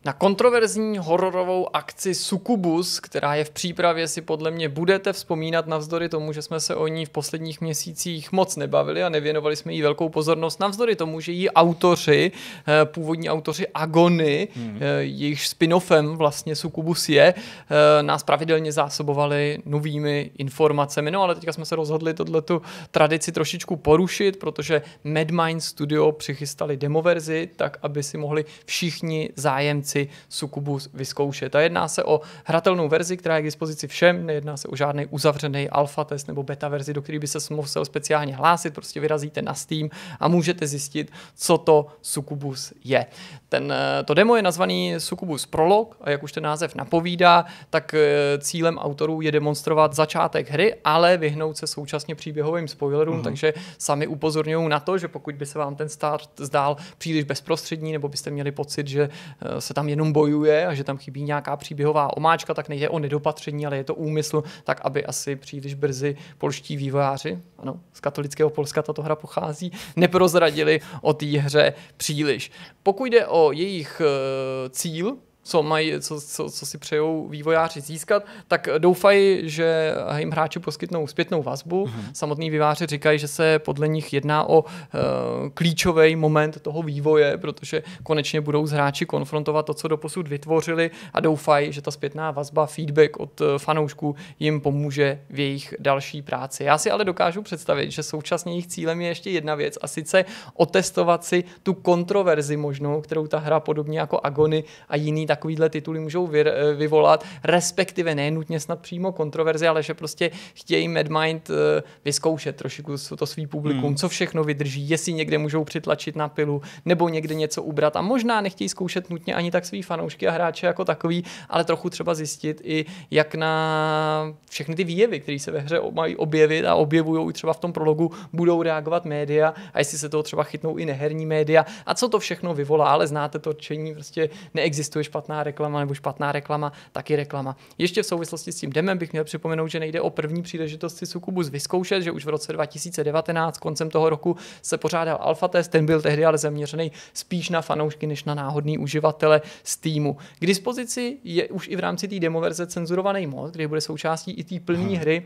Na kontroverzní hororovou akci Sukubus, která je v přípravě, si podle mě budete vzpomínat navzdory tomu, že jsme se o ní v posledních měsících moc nebavili a nevěnovali jsme jí velkou pozornost, navzdory tomu, že její autoři, eh, původní autoři Agony, mm-hmm. jejich spin-offem vlastně Sukubus je, eh, nás pravidelně zásobovali novými informacemi. No ale teďka jsme se rozhodli tu tradici trošičku porušit, protože Medmind Studio přichystali demoverzi, tak aby si mohli všichni zájemci si Sukubu vyzkoušet. A jedná se o hratelnou verzi, která je k dispozici všem, nejedná se o žádný uzavřený alfa test nebo beta verzi, do které by se musel speciálně hlásit, prostě vyrazíte na Steam a můžete zjistit, co to Sukubus je. Ten, eh, to demo je nazvaný Sukubus Prolog a jak už ten název napovídá, tak eh, cílem autorů je demonstrovat začátek hry, ale vyhnout se současně příběhovým spoilerům, mm-hmm. takže sami upozorňují na to, že pokud by se vám ten start zdál příliš bezprostřední, nebo byste měli pocit, že eh, se tam jenom bojuje a že tam chybí nějaká příběhová omáčka, tak nejde o nedopatření, ale je to úmysl, tak aby asi příliš brzy polští vývojáři, ano, z katolického Polska tato hra pochází, neprozradili o té hře příliš. Pokud jde o jejich eh, cíl, co, mají, co, co, co si přejou vývojáři získat, tak doufají, že jim hráči poskytnou zpětnou vazbu. Mm-hmm. Samotní výváři říkají, že se podle nich jedná o uh, eh, klíčový moment toho vývoje, protože konečně budou s hráči konfrontovat to, co doposud vytvořili a doufají, že ta zpětná vazba, feedback od eh, fanoušků jim pomůže v jejich další práci. Já si ale dokážu představit, že současně jejich cílem je ještě jedna věc a sice otestovat si tu kontroverzi možnou, kterou ta hra podobně jako Agony a jiný tak takovýhle tituly můžou vy, eh, vyvolat, respektive nutně snad přímo kontroverzi, ale že prostě chtějí Madmind eh, vyzkoušet trošičku to svý publikum, hmm. co všechno vydrží, jestli někde můžou přitlačit na pilu nebo někde něco ubrat a možná nechtějí zkoušet nutně ani tak svý fanoušky a hráče jako takový, ale trochu třeba zjistit i jak na všechny ty výjevy, které se ve hře mají objevit a objevují třeba v tom prologu, budou reagovat média a jestli se toho třeba chytnou i neherní média a co to všechno vyvolá, ale znáte to čení, prostě neexistuje špatný špatná reklama nebo špatná reklama, taky reklama. Ještě v souvislosti s tím demem bych měl připomenout, že nejde o první příležitost si Sukubus vyzkoušet, že už v roce 2019, koncem toho roku, se pořádal alfa test, ten byl tehdy ale zaměřený spíš na fanoušky než na náhodný uživatele Steamu. K dispozici je už i v rámci té demoverze cenzurovaný mod, který bude součástí i té plné hry,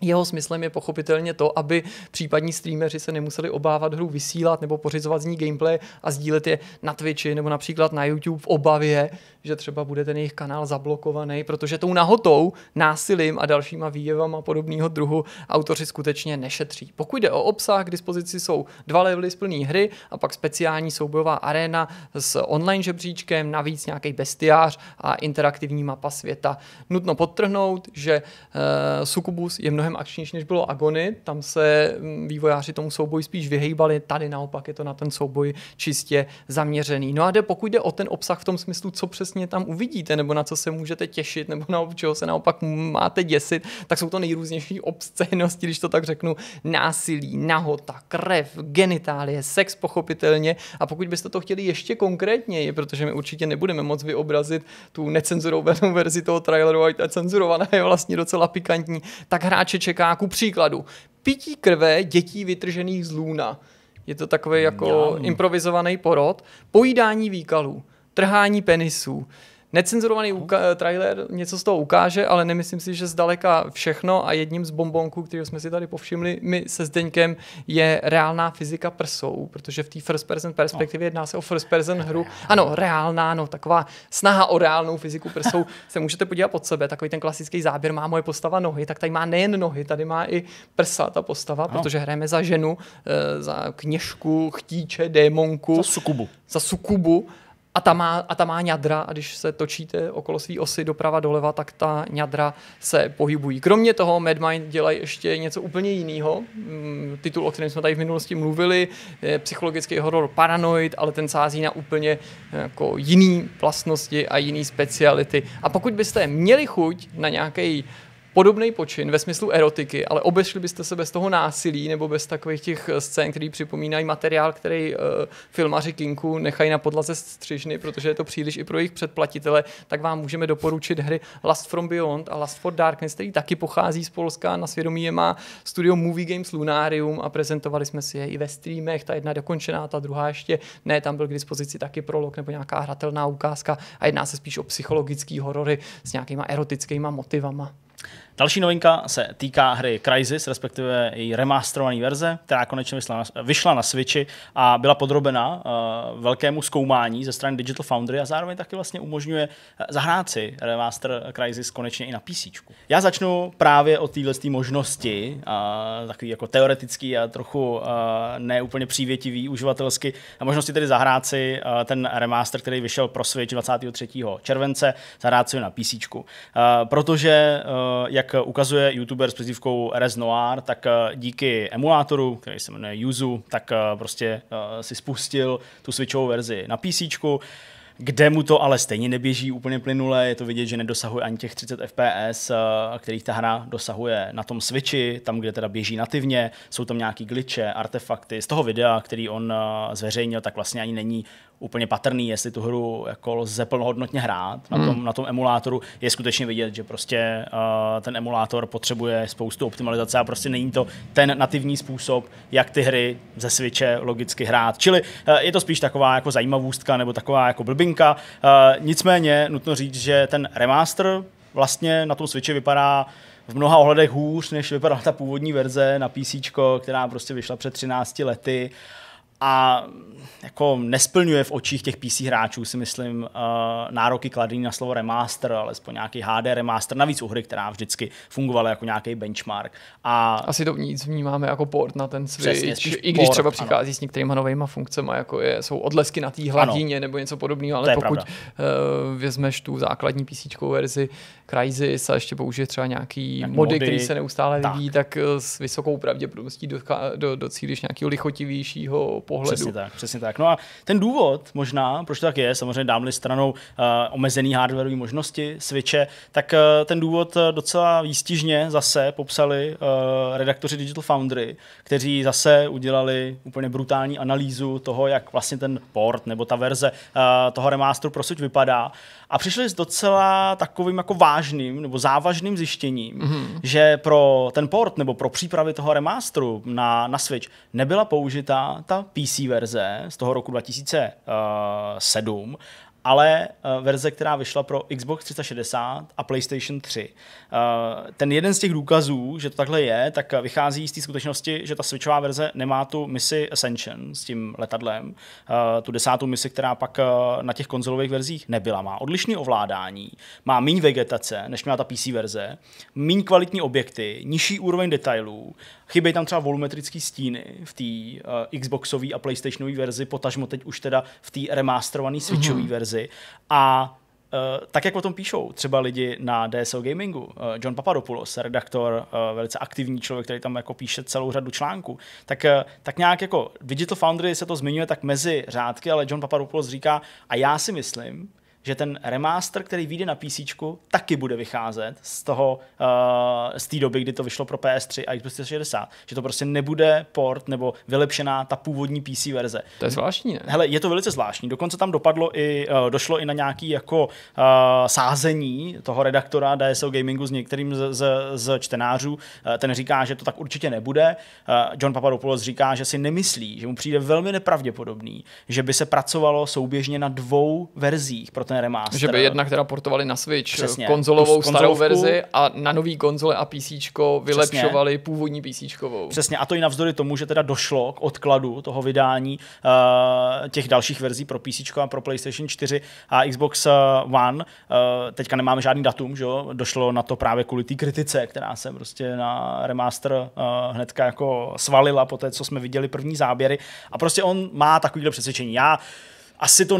jeho smyslem je pochopitelně to, aby případní streameři se nemuseli obávat hru vysílat nebo pořizovat z ní gameplay a sdílet je na Twitchi nebo například na YouTube v obavě, že třeba bude ten jejich kanál zablokovaný, protože tou nahotou, násilím a dalšíma výjevama podobného druhu autoři skutečně nešetří. Pokud jde o obsah, k dispozici jsou dva levely z plný hry a pak speciální soubojová arena s online žebříčkem, navíc nějaký bestiář a interaktivní mapa světa. Nutno podtrhnout, že e, eh, Sukubus je mnohem mnohem akčnější, než bylo Agony. Tam se mm, vývojáři tomu souboji spíš vyhejbali, tady naopak je to na ten souboj čistě zaměřený. No a jde, pokud jde o ten obsah v tom smyslu, co přesně tam uvidíte, nebo na co se můžete těšit, nebo na čeho se naopak máte děsit, tak jsou to nejrůznější obscénosti, když to tak řeknu, násilí, nahota, krev, genitálie, sex pochopitelně. A pokud byste to chtěli ještě konkrétněji, protože my určitě nebudeme moc vyobrazit tu necenzurovanou verzi toho traileru, a ta cenzurovaná je vlastně docela pikantní, tak hráči čeká ku příkladu pití krve dětí vytržených z lůna. Je to takový jako improvizovaný porod. Pojídání výkalů, trhání penisů, Necenzurovaný uka- trailer něco z toho ukáže, ale nemyslím si, že zdaleka všechno a jedním z bombonků, který jsme si tady povšimli, my se Zdeňkem, je reálná fyzika prsou, protože v té first person perspektivě jedná se o first person hru. Ano, reálná, no taková snaha o reálnou fyziku prsou *laughs* se můžete podívat pod sebe. Takový ten klasický záběr má moje postava nohy, tak tady má nejen nohy, tady má i prsa ta postava, no. protože hrajeme za ženu, eh, za kněžku, chtíče, démonku. Za sukubu. Za sukubu a ta, má, a ta má ňadra a když se točíte okolo své osy doprava doleva, tak ta ňadra se pohybují. Kromě toho Medmind dělají ještě něco úplně jiného. Mm, titul, o kterém jsme tady v minulosti mluvili, je psychologický horor Paranoid, ale ten sází na úplně eh, jako jiný vlastnosti a jiný speciality. A pokud byste měli chuť na nějaký podobný počin ve smyslu erotiky, ale obešli byste se bez toho násilí nebo bez takových těch eh, scén, které připomínají materiál, který uh, filmaři Kinku nechají na podlaze střižny, protože je to příliš i pro jejich předplatitele, tak vám můžeme doporučit hry Last from Beyond a Last for Darkness, který taky pochází z Polska, na svědomí je má studio Movie Games Lunarium a prezentovali jsme si je i ve streamech, ta jedna dokončená, ta druhá ještě ne, tam byl k dispozici taky prolog nebo nějaká hratelná ukázka a jedná se spíš o psychologický horory s nějakýma erotickýma motivama. Další novinka se týká hry Crisis respektive její remasterované verze, která konečně vyšla na, vyšla na Switchi a byla podrobena uh, velkému zkoumání ze strany Digital Foundry a zároveň taky vlastně umožňuje eh, zahrát si remaster Crisis konečně i na PC. Já začnu právě o téhle možnosti, uh, takový jako teoretický a trochu uh, neúplně přívětivý uživatelsky, a možnosti tedy zahrát si uh, ten remaster, který vyšel pro Switch 23. července, zahrát si na PC. Uh, protože, uh, jak jak eh, ukazuje youtuber s přezdívkou RS Noir, tak eh, díky emulátoru, který se jmenuje Yuzu, tak eh, prostě si spustil tu switchovou verzi na PC kde mu to ale stejně neběží úplně plynule, je to vidět, že nedosahuje ani těch 30 fps, kterých ta hra dosahuje na tom Switchi, tam, kde teda běží nativně, jsou tam nějaký glitche, artefakty. Z toho videa, který on zveřejnil, tak vlastně ani není úplně patrný, jestli tu hru jako lze plnohodnotně hrát na hmm. tom, hmm. na tom emulátoru, je skutečně vidět, že prostě uh, ten emulátor potřebuje spoustu optimalizace a prostě není to ten nativní způsob, jak ty hry ze Switche logicky hrát. Čili uh, je to spíš taková jako zajímavůstka nebo taková jako blbinka. Uh, nicméně nutno říct, že ten remaster vlastně na tom Switchi vypadá v mnoha ohledech hůř, než vypadala ta původní verze na PC, která prostě vyšla před 13 lety. Uh, a jako nesplňuje v očích těch PC hráčů, si myslím, eh, nároky kladení na slovo remaster, alespoň nějaký HD remaster, navíc u hry, která vždycky fungovala jako nějaký benchmark. A... Asi to nic vnímáme jako port na ten svět. Přesně, i když port, třeba přichází ano. s některými novými funkcemi, jako je, jsou odlesky na té hladině ano. nebo něco podobného, ale pokud uh, vezmeš tu základní PC verzi Crysis a ještě použije třeba nějaký, nějaký mody, mody, který se neustále tak. vyvíjí, tak eh, s vysokou pravděpodobností do, do, nějakého lichotivějšího pohledu. Přesně tak, přesně tak. No a ten důvod možná, proč to tak je, samozřejmě dámli stranou uh, omezený hardwareové možnosti Switche, tak uh, ten důvod eh, docela výstižně zase popsali uh, redaktoři Digital Foundry, kteří zase udělali úplně brutální analýzu toho, jak vlastně ten port nebo ta verze uh, toho remasteru pro Switch vypadá a přišli s docela takovým jako vážným nebo závažným zjištěním, mm-hmm. že pro ten port nebo pro přípravy toho remasteru na, na Switch nebyla použitá ta PC verze z toho roku 2007 eh, ale eh, verze, která vyšla pro Xbox 360 a PlayStation 3. Eh, ten jeden z těch důkazů, že to takhle je, tak vychází z té skutečnosti, že ta Switchová verze nemá tu misi Ascension s tím letadlem, tu desátou misi, která pak na těch konzolových verzích nebyla. Má odlišné ovládání, má méně vegetace, než měla ta PC verze, méně kvalitní objekty, nižší úroveň detailů Chybějí tam třeba volumetrické stíny v té uh, eh, Xboxové a PlayStationové verzi, potažmo teď už teda v té remasterované mhm. Switchové mm-hmm. verzi. A Uh, tak jak o tom píšou třeba lidi na DSL Gamingu, uh, John Papadopoulos, redaktor, uh, velice aktivní člověk, který tam jako píše celou řadu článků, tak, tak nějak jako Digital Foundry se to zmiňuje tak mezi řádky, ale John Papadopoulos říká, a já si myslím, že ten remaster, který vyjde na PC, taky bude vycházet z toho, uh, z té doby, kdy to vyšlo pro PS3 a Xbox 360. Že to prostě nebude port nebo vylepšená ta původní PC verze. To je zvláštní, ne? Hele, je to velice zvláštní. Dokonce tam dopadlo i, uh, došlo i na nějaký jako uh, sázení toho redaktora DSL Gamingu s některým z, z, z čtenářů. Uh, ten říká, že to tak určitě nebude. Uh, John Papadopoulos říká, že si nemyslí, že mu přijde velmi nepravděpodobný, že by se pracovalo souběžně na dvou verzích pro ten remaster. Že by jednak teda portovali na Switch Přesně, konzolovou starou verzi a na nový konzole a PC vylepšovali Přesně. původní PC. Přesně, a to i navzdory tomu, že teda došlo k odkladu toho vydání uh, těch dalších verzí pro PC a pro PlayStation 4 a Xbox One. Uh, teďka nemáme žádný datum, že jo? došlo na to právě kvůli té kritice, která se prostě na remaster uh, hnedka jako svalila po té, co jsme viděli první záběry. A prostě on má takovýhle přesvědčení. Já asi to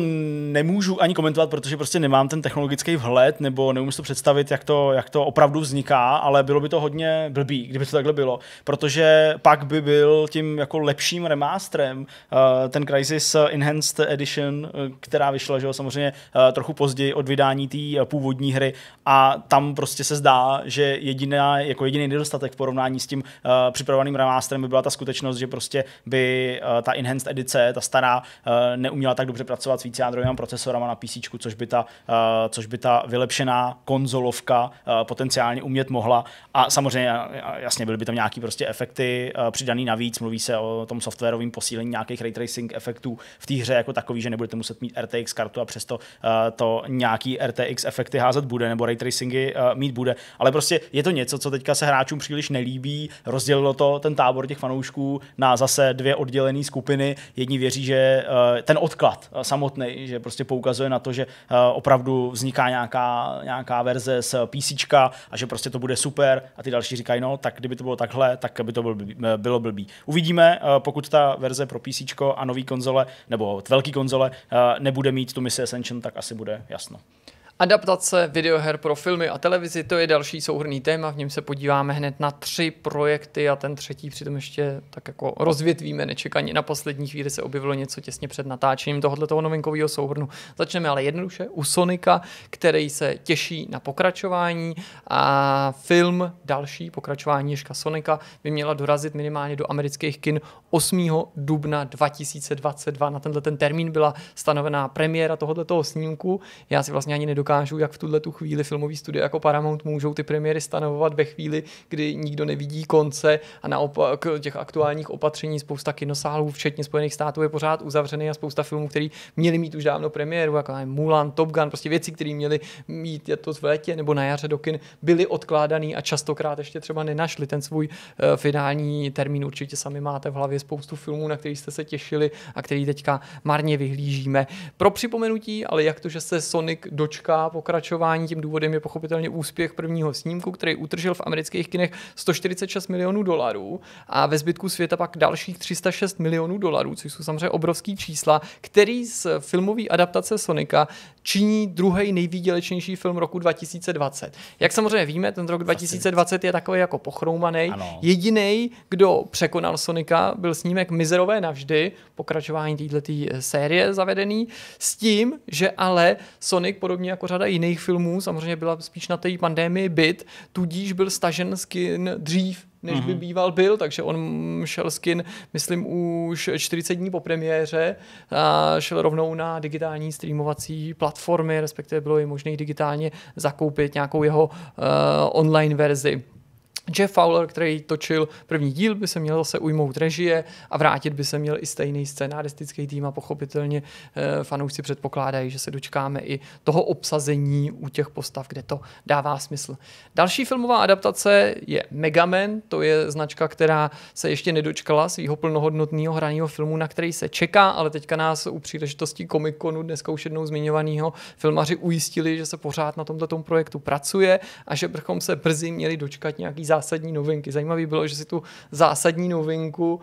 nemůžu ani komentovat, protože prostě nemám ten technologický vhled, nebo neumím si to představit, jak to, jak to opravdu vzniká, ale bylo by to hodně blbý, kdyby to takhle bylo, protože pak by byl tím jako lepším remasterem eh, ten Crysis Enhanced Edition, eh, která vyšla, že jo, samozřejmě eh, trochu později od vydání té původní hry a tam prostě se zdá, že jediná, jako jediný nedostatek v porovnání s tím připravovaným připraveným remasterem by byla ta skutečnost, že prostě by ta Enhanced edice, ta stará, neuměla tak dobře pracovat s více jádrovými procesorama na PC, což by ta, eh, což by ta vylepšená konzolovka eh, potenciálně umět mohla. A samozřejmě, jasně, byly by tam nějaké prostě efekty eh, přidané navíc, mluví se o tom softwarovém posílení nějakých ray tracing efektů v té hře jako takový, že nebudete muset mít RTX kartu a přesto to nějaký RTX efekty házet bude, nebo ray tracingy mít bude. Ale prostě je to něco, co teďka se hráčům příliš nelíbí, rozdělilo to ten tábor těch fanoušků na zase dvě oddělené skupiny. Jedni věří, že ten odklad Eh, samotný, že prostě poukazuje na to, že eh, opravdu vzniká nějaká, nějaká verze z PC a že prostě to bude super a ty další říkají, no, tak kdyby to bylo takhle, tak by to bylo blbý. Eh, bylo blbý. Uvidíme, pokud ta verze pro PC a nový konzole, nebo velký konzole, nebude mít tu misi Ascension, tak asi bude jasno. Adaptace videoher pro filmy a televizi, to je další souhrný téma, v něm se podíváme hned na tři projekty a ten třetí přitom ještě tak jako rozvětvíme nečekaně. Na poslední chvíli se objevilo něco těsně před natáčením tohoto novinkového souhrnu. Začneme ale jednoduše u Sonika, který se těší na pokračování a film další pokračování Ježka Sonika by měla dorazit minimálně do amerických kin 8. dubna 2022. Na tenhle ten termín byla stanovená premiéra tohoto snímku. Já si vlastně ani nedokážu ukážu, jak v tuhle tu chvíli filmový studia jako Paramount můžou ty premiéry stanovovat ve chvíli, kdy nikdo nevidí konce a naopak těch aktuálních opatření spousta kinosálů, včetně Spojených států, je pořád uzavřený a spousta filmů, které měly mít už dávno premiéru, jako Mulan, Top Gun, prostě věci, které měly mít je to v létě nebo na jaře do kin, byly odkládané a častokrát ještě třeba nenašli ten svůj uh, finální termín. Určitě sami máte v hlavě spoustu filmů, na který jste se těšili a který teďka marně vyhlížíme. Pro připomenutí, ale jak to, že se Sonic dočká pokračování. Tím důvodem je pochopitelně úspěch prvního snímku, který utržil v amerických kinech 146 milionů dolarů a ve zbytku světa pak dalších 306 milionů dolarů, což jsou samozřejmě obrovský čísla, který z filmové adaptace Sonika činí druhý nejvýdělečnější film roku 2020. Jak samozřejmě víme, ten rok 2020 je takový jako pochroumaný. Jediný, kdo překonal Sonika, byl snímek Mizerové navždy, pokračování této eh, série zavedený, s tím, že ale Sonic, podobně jako řada jiných filmů, samozřejmě byla spíš na té pandémii byt, tudíž byl stažen skin dřív než mm-hmm. by mhm. býval byl, takže on šel skin, myslím, už 40 dní po premiéře a šel rovnou na digitální streamovací platformy, respektive bylo i možné digitálně zakoupit nějakou jeho uh, online verzi. Jeff Fowler, který točil první díl, by se měl zase ujmout režie a vrátit by se měl i stejný scénaristický tým a pochopitelně eh, fanoušci předpokládají, že se dočkáme i toho obsazení u těch postav, kde to dává smysl. Další filmová adaptace je Megaman, to je značka, která se ještě nedočkala svého plnohodnotného hraního filmu, na který se čeká, ale teďka nás u příležitosti Comic dneska už jednou zmiňovaného, filmaři ujistili, že se pořád na tomto projektu pracuje a že bychom se brzy měli dočkat nějaký zás zásadní novinky. Zajímavé bylo, že si tu zásadní novinku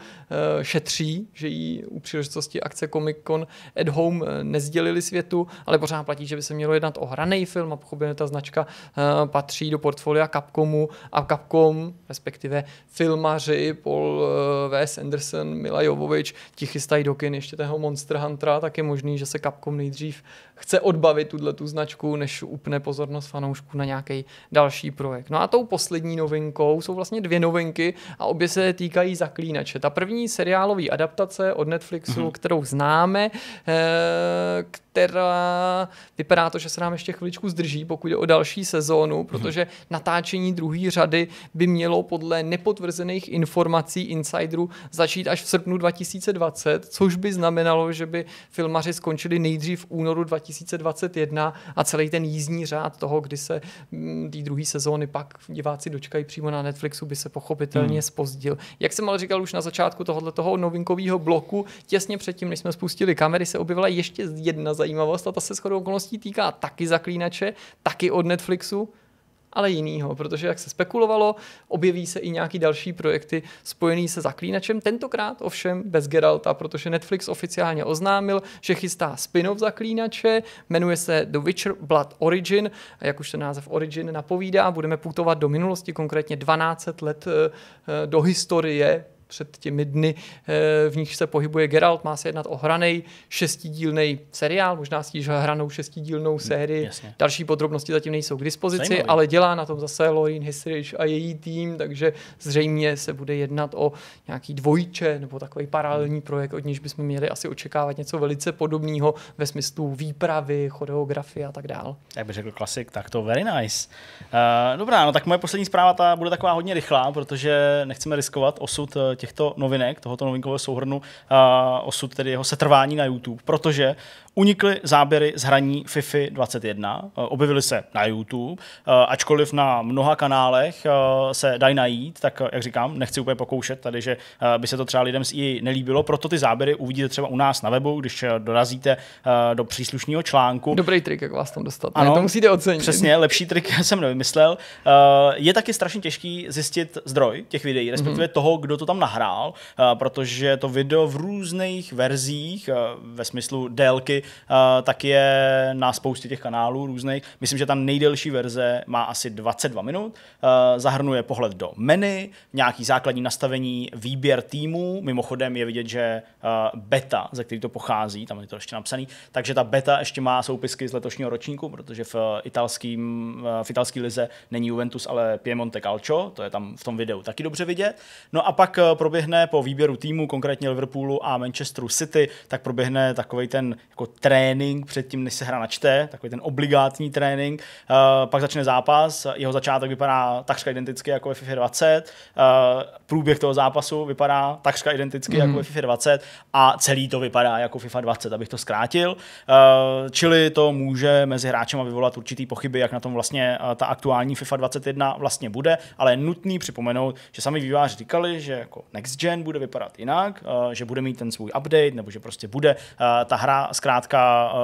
eh, šetří, že ji u příležitosti akce Comic Con at Home eh, nezdělili světu, ale pořád platí, že by se mělo jednat o hraný film a pochopitelně ta značka eh, patří do portfolia Capcomu a Capcom, respektive filmaři Paul Wes Anderson, Mila Jovovič, ti chystají do kin ještě toho Monster Huntera, tak je možný, že se Capcom nejdřív chce odbavit tuhle tu značku, než upne pozornost fanoušků na nějaký další projekt. No a tou poslední novinkou Českou jsou vlastně dvě novinky a obě se týkají zaklínače. Ta první seriálový adaptace od Netflixu, mm-hmm. kterou známe, eh, která vypadá to, že se nám ještě chviličku zdrží, pokud je o další sezónu, mhm. protože mm-hmm. natáčení druhé řady by mělo podle nepotvrzených informací insiderů začít až v srpnu 2020, což by znamenalo, že by filmaři skončili nejdřív v únoru 2021 a celý ten jízdní řád toho, kdy se mm, té druhé sezóny pak diváci dočkají přímo přímo na Netflixu by se pochopitelně hmm. spozdil. Jak jsem ale říkal už na začátku tohoto toho novinkového bloku, těsně předtím, než jsme spustili kamery, se objevila ještě jedna zajímavost a ta se shodou okolností týká taky zaklínače, taky od Netflixu ale jinýho, protože jak se spekulovalo, objeví se i nějaký další projekty spojený se Zaklínačem, tentokrát ovšem bez Geralta, protože Netflix oficiálně oznámil, že chystá spin-off Zaklínače, jmenuje se The Witcher Blood Origin, a jak už ten název Origin napovídá, budeme putovat do minulosti, konkrétně 12 let eh, eh, do historie před těmi dny, eh, v nich se pohybuje Geralt. Má se jednat o hranej šestidílný seriál, možná stíž hranou šestidílnou hm, sérii. Jasně. Další podrobnosti zatím nejsou k dispozici, Zajímavý. ale dělá na tom zase Lorin Hisrich a její tým, takže zřejmě se bude jednat o nějaký dvojče nebo takový paralelní projekt, od níž bychom měli asi očekávat něco velice podobného ve smyslu výpravy, choreografie a tak dále. Jak bych řekl klasik, tak to very nice. Uh, dobrá, no tak moje poslední zpráva ta bude taková hodně rychlá, protože nechceme riskovat osud eh, těchto novinek, tohoto novinkového souhrnu, osud tedy jeho setrvání na YouTube, protože Unikly záběry z hraní FIFA 21, eh, objevily se na YouTube, eh, ačkoliv na mnoha kanálech eh, se dají najít, tak jak říkám, nechci úplně pokoušet tady, že by se to třeba lidem i nelíbilo, proto ty záběry uvidíte třeba u nás na webu, když dorazíte do příslušného článku. Dobrý trik, jak vás tam dostat. Ano, to musíte ocenit. Přesně, lepší trik *laughs* jsem nevymyslel. Je taky strašně těžký zjistit zdroj těch videí, respektive mm-hmm. toho, kdo to tam nahrál, protože to video v různých verzích ve smyslu délky Eh, tak je na spoustě těch kanálů různých. Myslím, že ta nejdelší verze má asi 22 minut. Eh, zahrnuje pohled do menu, nějaký základní nastavení, výběr týmu. Mimochodem je vidět, že eh, beta, ze který to pochází, tam je to ještě napsaný, takže ta beta ještě má soupisky z letošního ročníku, protože v, italským, v italský lize není Juventus, ale Piemonte Calcio, to je tam v tom videu taky dobře vidět. No a pak proběhne po výběru týmu, konkrétně Liverpoolu a Manchesteru City, tak proběhne takový ten jako trénink předtím, než se hra načte, takový ten obligátní trénink. Uh, pak začne zápas, jeho začátek vypadá takřka identicky jako ve FIFA 20, uh, eh, průběh toho zápasu vypadá takřka identicky mm. jako mhm. ve FIFA 20 a celý to vypadá jako FIFA 20, abych to zkrátil. Uh, čili to může mezi hráčem vyvolat určitý pochyby, jak na tom vlastně ta aktuální FIFA 21 vlastně bude, ale je nutný připomenout, že sami výváři říkali, že jako next gen bude vypadat jinak, že bude mít ten svůj update, nebo že prostě bude ta hra zkrátka zkrátka uh,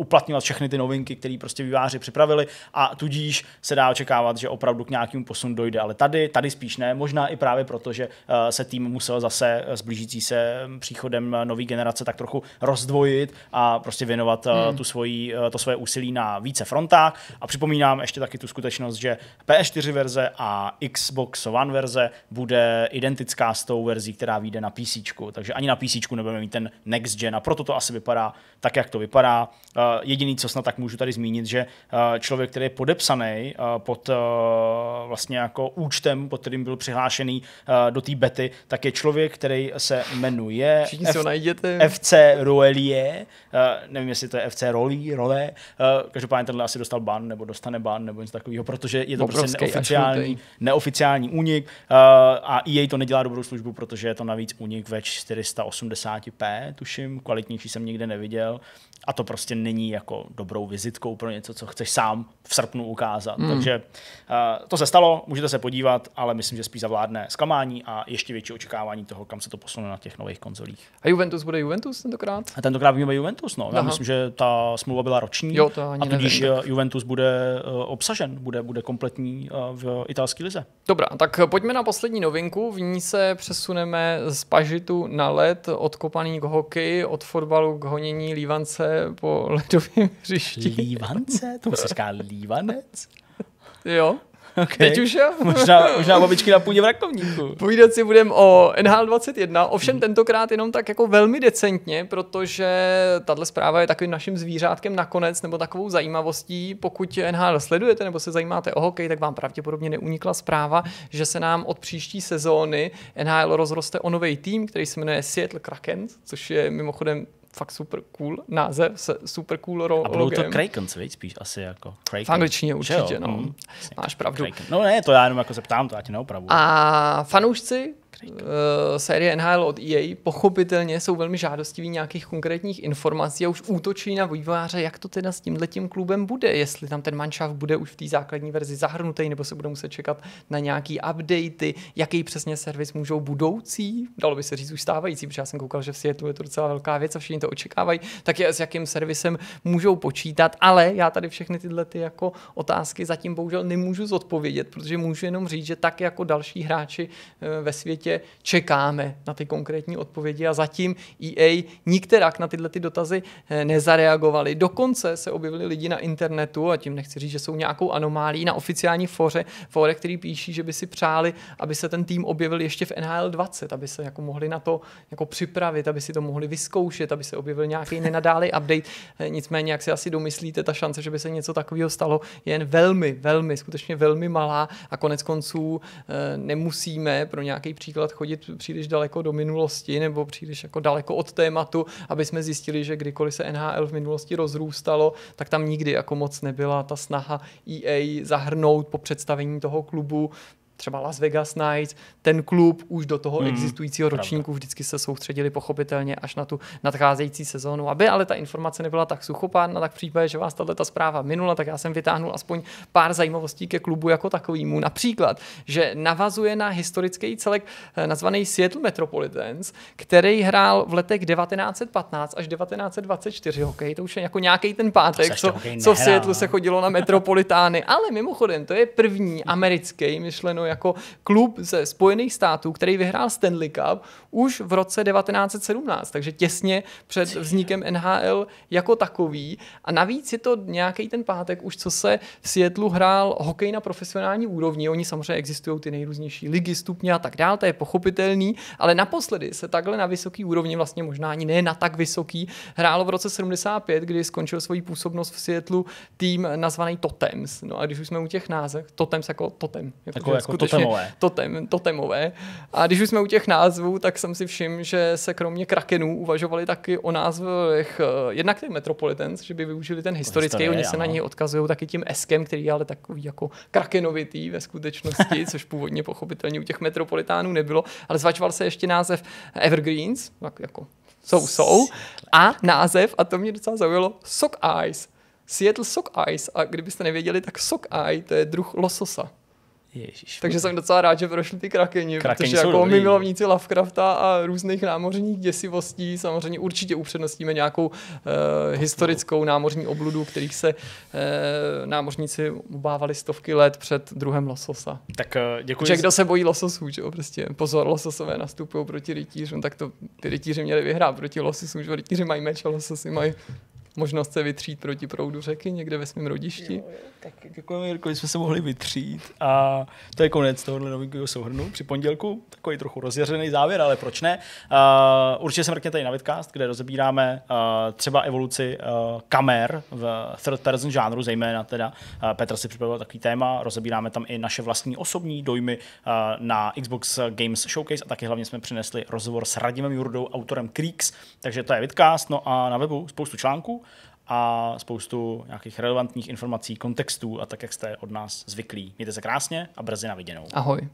uplatňovat všechny ty novinky, které prostě výváři připravili a tudíž se dá očekávat, že opravdu k nějakému posunu dojde. Ale tady, tady spíš ne, možná i právě proto, že uh, se tým musel zase s blížící se příchodem nové generace tak trochu rozdvojit a prostě věnovat eh, hmm. tu svoji, to svoje úsilí na více frontách. A připomínám ještě taky tu skutečnost, že PS4 verze a Xbox One verze bude identická s tou verzí, která vyjde na PC. Takže ani na PC nebudeme mít ten next gen a proto to asi vypadá tak, jak to vypadá. Eh, jediný, co snad tak můžu tady zmínit, že eh, člověk, který je podepsaný eh, pod vlastně jako účtem, pod kterým byl přihlášený do té bety, tak je člověk, který se jmenuje F- FC Roelie, nevím, jestli to je FC Roli, Role, každopádně tenhle asi dostal ban, nebo dostane ban, nebo něco takového, protože je to Obrovský, prostě neoficiální, neoficiální únik a EA to nedělá dobrou službu, protože je to navíc únik ve 480p, tuším, kvalitnější jsem nikde neviděl, měl. A to prostě není jako dobrou vizitkou pro něco, co chceš sám v srpnu ukázat. Mm. Takže uh, to se stalo, můžete se podívat, ale myslím, že spíš zavládne zklamání a ještě větší očekávání toho, kam se to posune na těch nových konzolích. A Juventus bude Juventus tentokrát? A tentokrát víme Juventus, no. Já Aha. myslím, že ta smlouva byla roční jo, to ani a tudíž nevím, tak. Juventus bude uh, obsažen, bude, bude kompletní uh, v italské lize. Dobrá, tak pojďme na poslední novinku. V ní se přesuneme z pažitu na led, od k hokeji, od fotbalu k honění lívance po *laughs* ledovém hřišti. Lívance? To se říká lívanec? Jo. Okay. Teď už jo. možná, možná babičky na půdě v Rakovníku. Povídat si budeme o NHL 21, ovšem mhm. tentokrát jenom tak jako velmi decentně, protože tahle zpráva je takovým naším zvířátkem nakonec, nebo takovou zajímavostí. Pokud NHL sledujete nebo se zajímáte o hokej, tak vám pravděpodobně neunikla zpráva, že se nám od příští sezóny NHL rozroste o nový tým, který se jmenuje Seattle Kraken, což je mimochodem fakt super cool název se super cool ro- A budou to Krakens, víc spíš asi jako. Kraken. V angličtině určitě, no. Mm. Máš pravdu. Kraken. No ne, to já jenom jako se ptám, to já ti neopravu. A fanoušci Eh, série NHL od EA pochopitelně jsou velmi žádostiví nějakých konkrétních informací a už útočí na vývojáře, jak to teda s tímhletím klubem bude, jestli tam ten manšaf bude už v té základní verzi zahrnutý, nebo se bude muset čekat na nějaký updaty, jaký přesně servis můžou budoucí, dalo by se říct už stávající, protože já jsem koukal, že v Seattle je to docela velká věc a všichni to očekávají, tak je, s jakým servisem můžou počítat, ale já tady všechny tyhle ty jako otázky zatím bohužel nemůžu zodpovědět, protože můžu jenom říct, že tak jako další hráči eh, ve světě prostě čekáme na ty konkrétní odpovědi a zatím EA nikterak na tyhle ty dotazy eh, nezareagovali. Dokonce se objevili lidi na internetu, a tím nechci říct, že jsou nějakou anomálí, na oficiální fore fore, který píší, že by si přáli, aby se ten tým objevil ještě v NHL 20, aby se jako mohli na to jako připravit, aby si to mohli vyzkoušet, aby se objevil nějaký nenadálý update. Eh, nicméně, jak si asi domyslíte, ta šance, že by se něco takového stalo, je jen velmi, velmi, skutečně velmi malá a konec konců eh, nemusíme pro nějaký příklad akorát chodit příliš daleko do minulosti nebo příliš jako daleko od tématu, aby jsme zjistili, že kdykoliv se NHL v minulosti rozrůstalo, tak tam nikdy jako moc nebyla ta snaha EA zahrnout po představení toho klubu třeba Las Vegas Nights, ten klub už do toho mm, existujícího ročníku pravda. vždycky se soustředili pochopitelně až na tu nadcházející sezónu. Aby ale ta informace nebyla tak suchopárna, tak v případě, že vás tato zpráva minula, tak já jsem vytáhnul aspoň pár zajímavostí ke klubu jako takovýmu. Například, že navazuje na historický celek eh, nazvaný Seattle Metropolitans, který hrál v letech 1915 až 1924 hokej. To už je jako nějaký ten pátek, co, co v Seattle no. se chodilo na metropolitány. Ale mimochodem, to je první americký myšleno jako klub ze Spojených států, který vyhrál Stanley Cup už v roce 1917, takže těsně před vznikem NHL jako takový. A navíc je to nějaký ten pátek už, co se v Světlu hrál hokej na profesionální úrovni. Oni samozřejmě existují ty nejrůznější ligy, stupně a tak dále, to je pochopitelný, ale naposledy se takhle na vysoký úrovni, vlastně možná ani ne na tak vysoký, hrálo v roce 75, kdy skončil svoji působnost v Světlu tým nazvaný Totems. No a když už jsme u těch název, Totems jako Totem. Jako, jako skutečně totemové. Totem, totemové. A když už jsme u těch názvů, tak jsem si všiml, že se kromě krakenů uvažovali taky o názvech eh, jednak ty Metropolitans, že by využili ten historický, Historie, oni se ano. na něj odkazují taky tím eskem, který je ale takový jako krakenovitý ve skutečnosti, *laughs* což původně pochopitelně u těch Metropolitánů nebylo, ale zvačoval se ještě název Evergreens, tak jako jsou, jsou. A název, a to mě docela zaujalo, Sock Eyes. Seattle Sock Eyes. A kdybyste nevěděli, tak Sock Eye to je druh lososa. Ježiš, Takže jsem docela rád, že prošli ty krakeni, krakeni protože jako dobrý. my milovníci Lovecrafta a různých námořních děsivostí samozřejmě určitě upřednostíme nějakou uh, historickou námořní obludu, kterých se uh, námořníci obávali stovky let před druhem lososa. Tak eh, děkuji. Že kdo se bojí lososů, že jo? prostě pozor, lososové nastupují proti rytířům, tak to ty rytíři měli vyhrát proti lososům, že rytíři mají meč a lososy mají možnost se vytřít proti proudu řeky někde ve svém rodišti. Jo, tak děkujeme jako Jirkovi, jsme se mohli vytřít a to je konec tohohle novinkového souhrnu při pondělku. Takový trochu rozjařený závěr, ale proč ne? Uh, určitě se mrkněte i na Vidcast, kde rozebíráme uh, třeba evoluci uh, kamer v third person žánru, zejména teda uh, Petr si připravil takový téma, rozebíráme tam i naše vlastní osobní dojmy uh, na Xbox Games Showcase a taky hlavně jsme přinesli rozhovor s Radimem Jurdou, autorem Creeks, takže to je Vidcast, no a na webu spoustu článků, a spoustu nějakých relevantních informací, kontextů a tak, jak jste od nás zvyklí. Mějte se krásně a brzy na viděnou. Ahoj.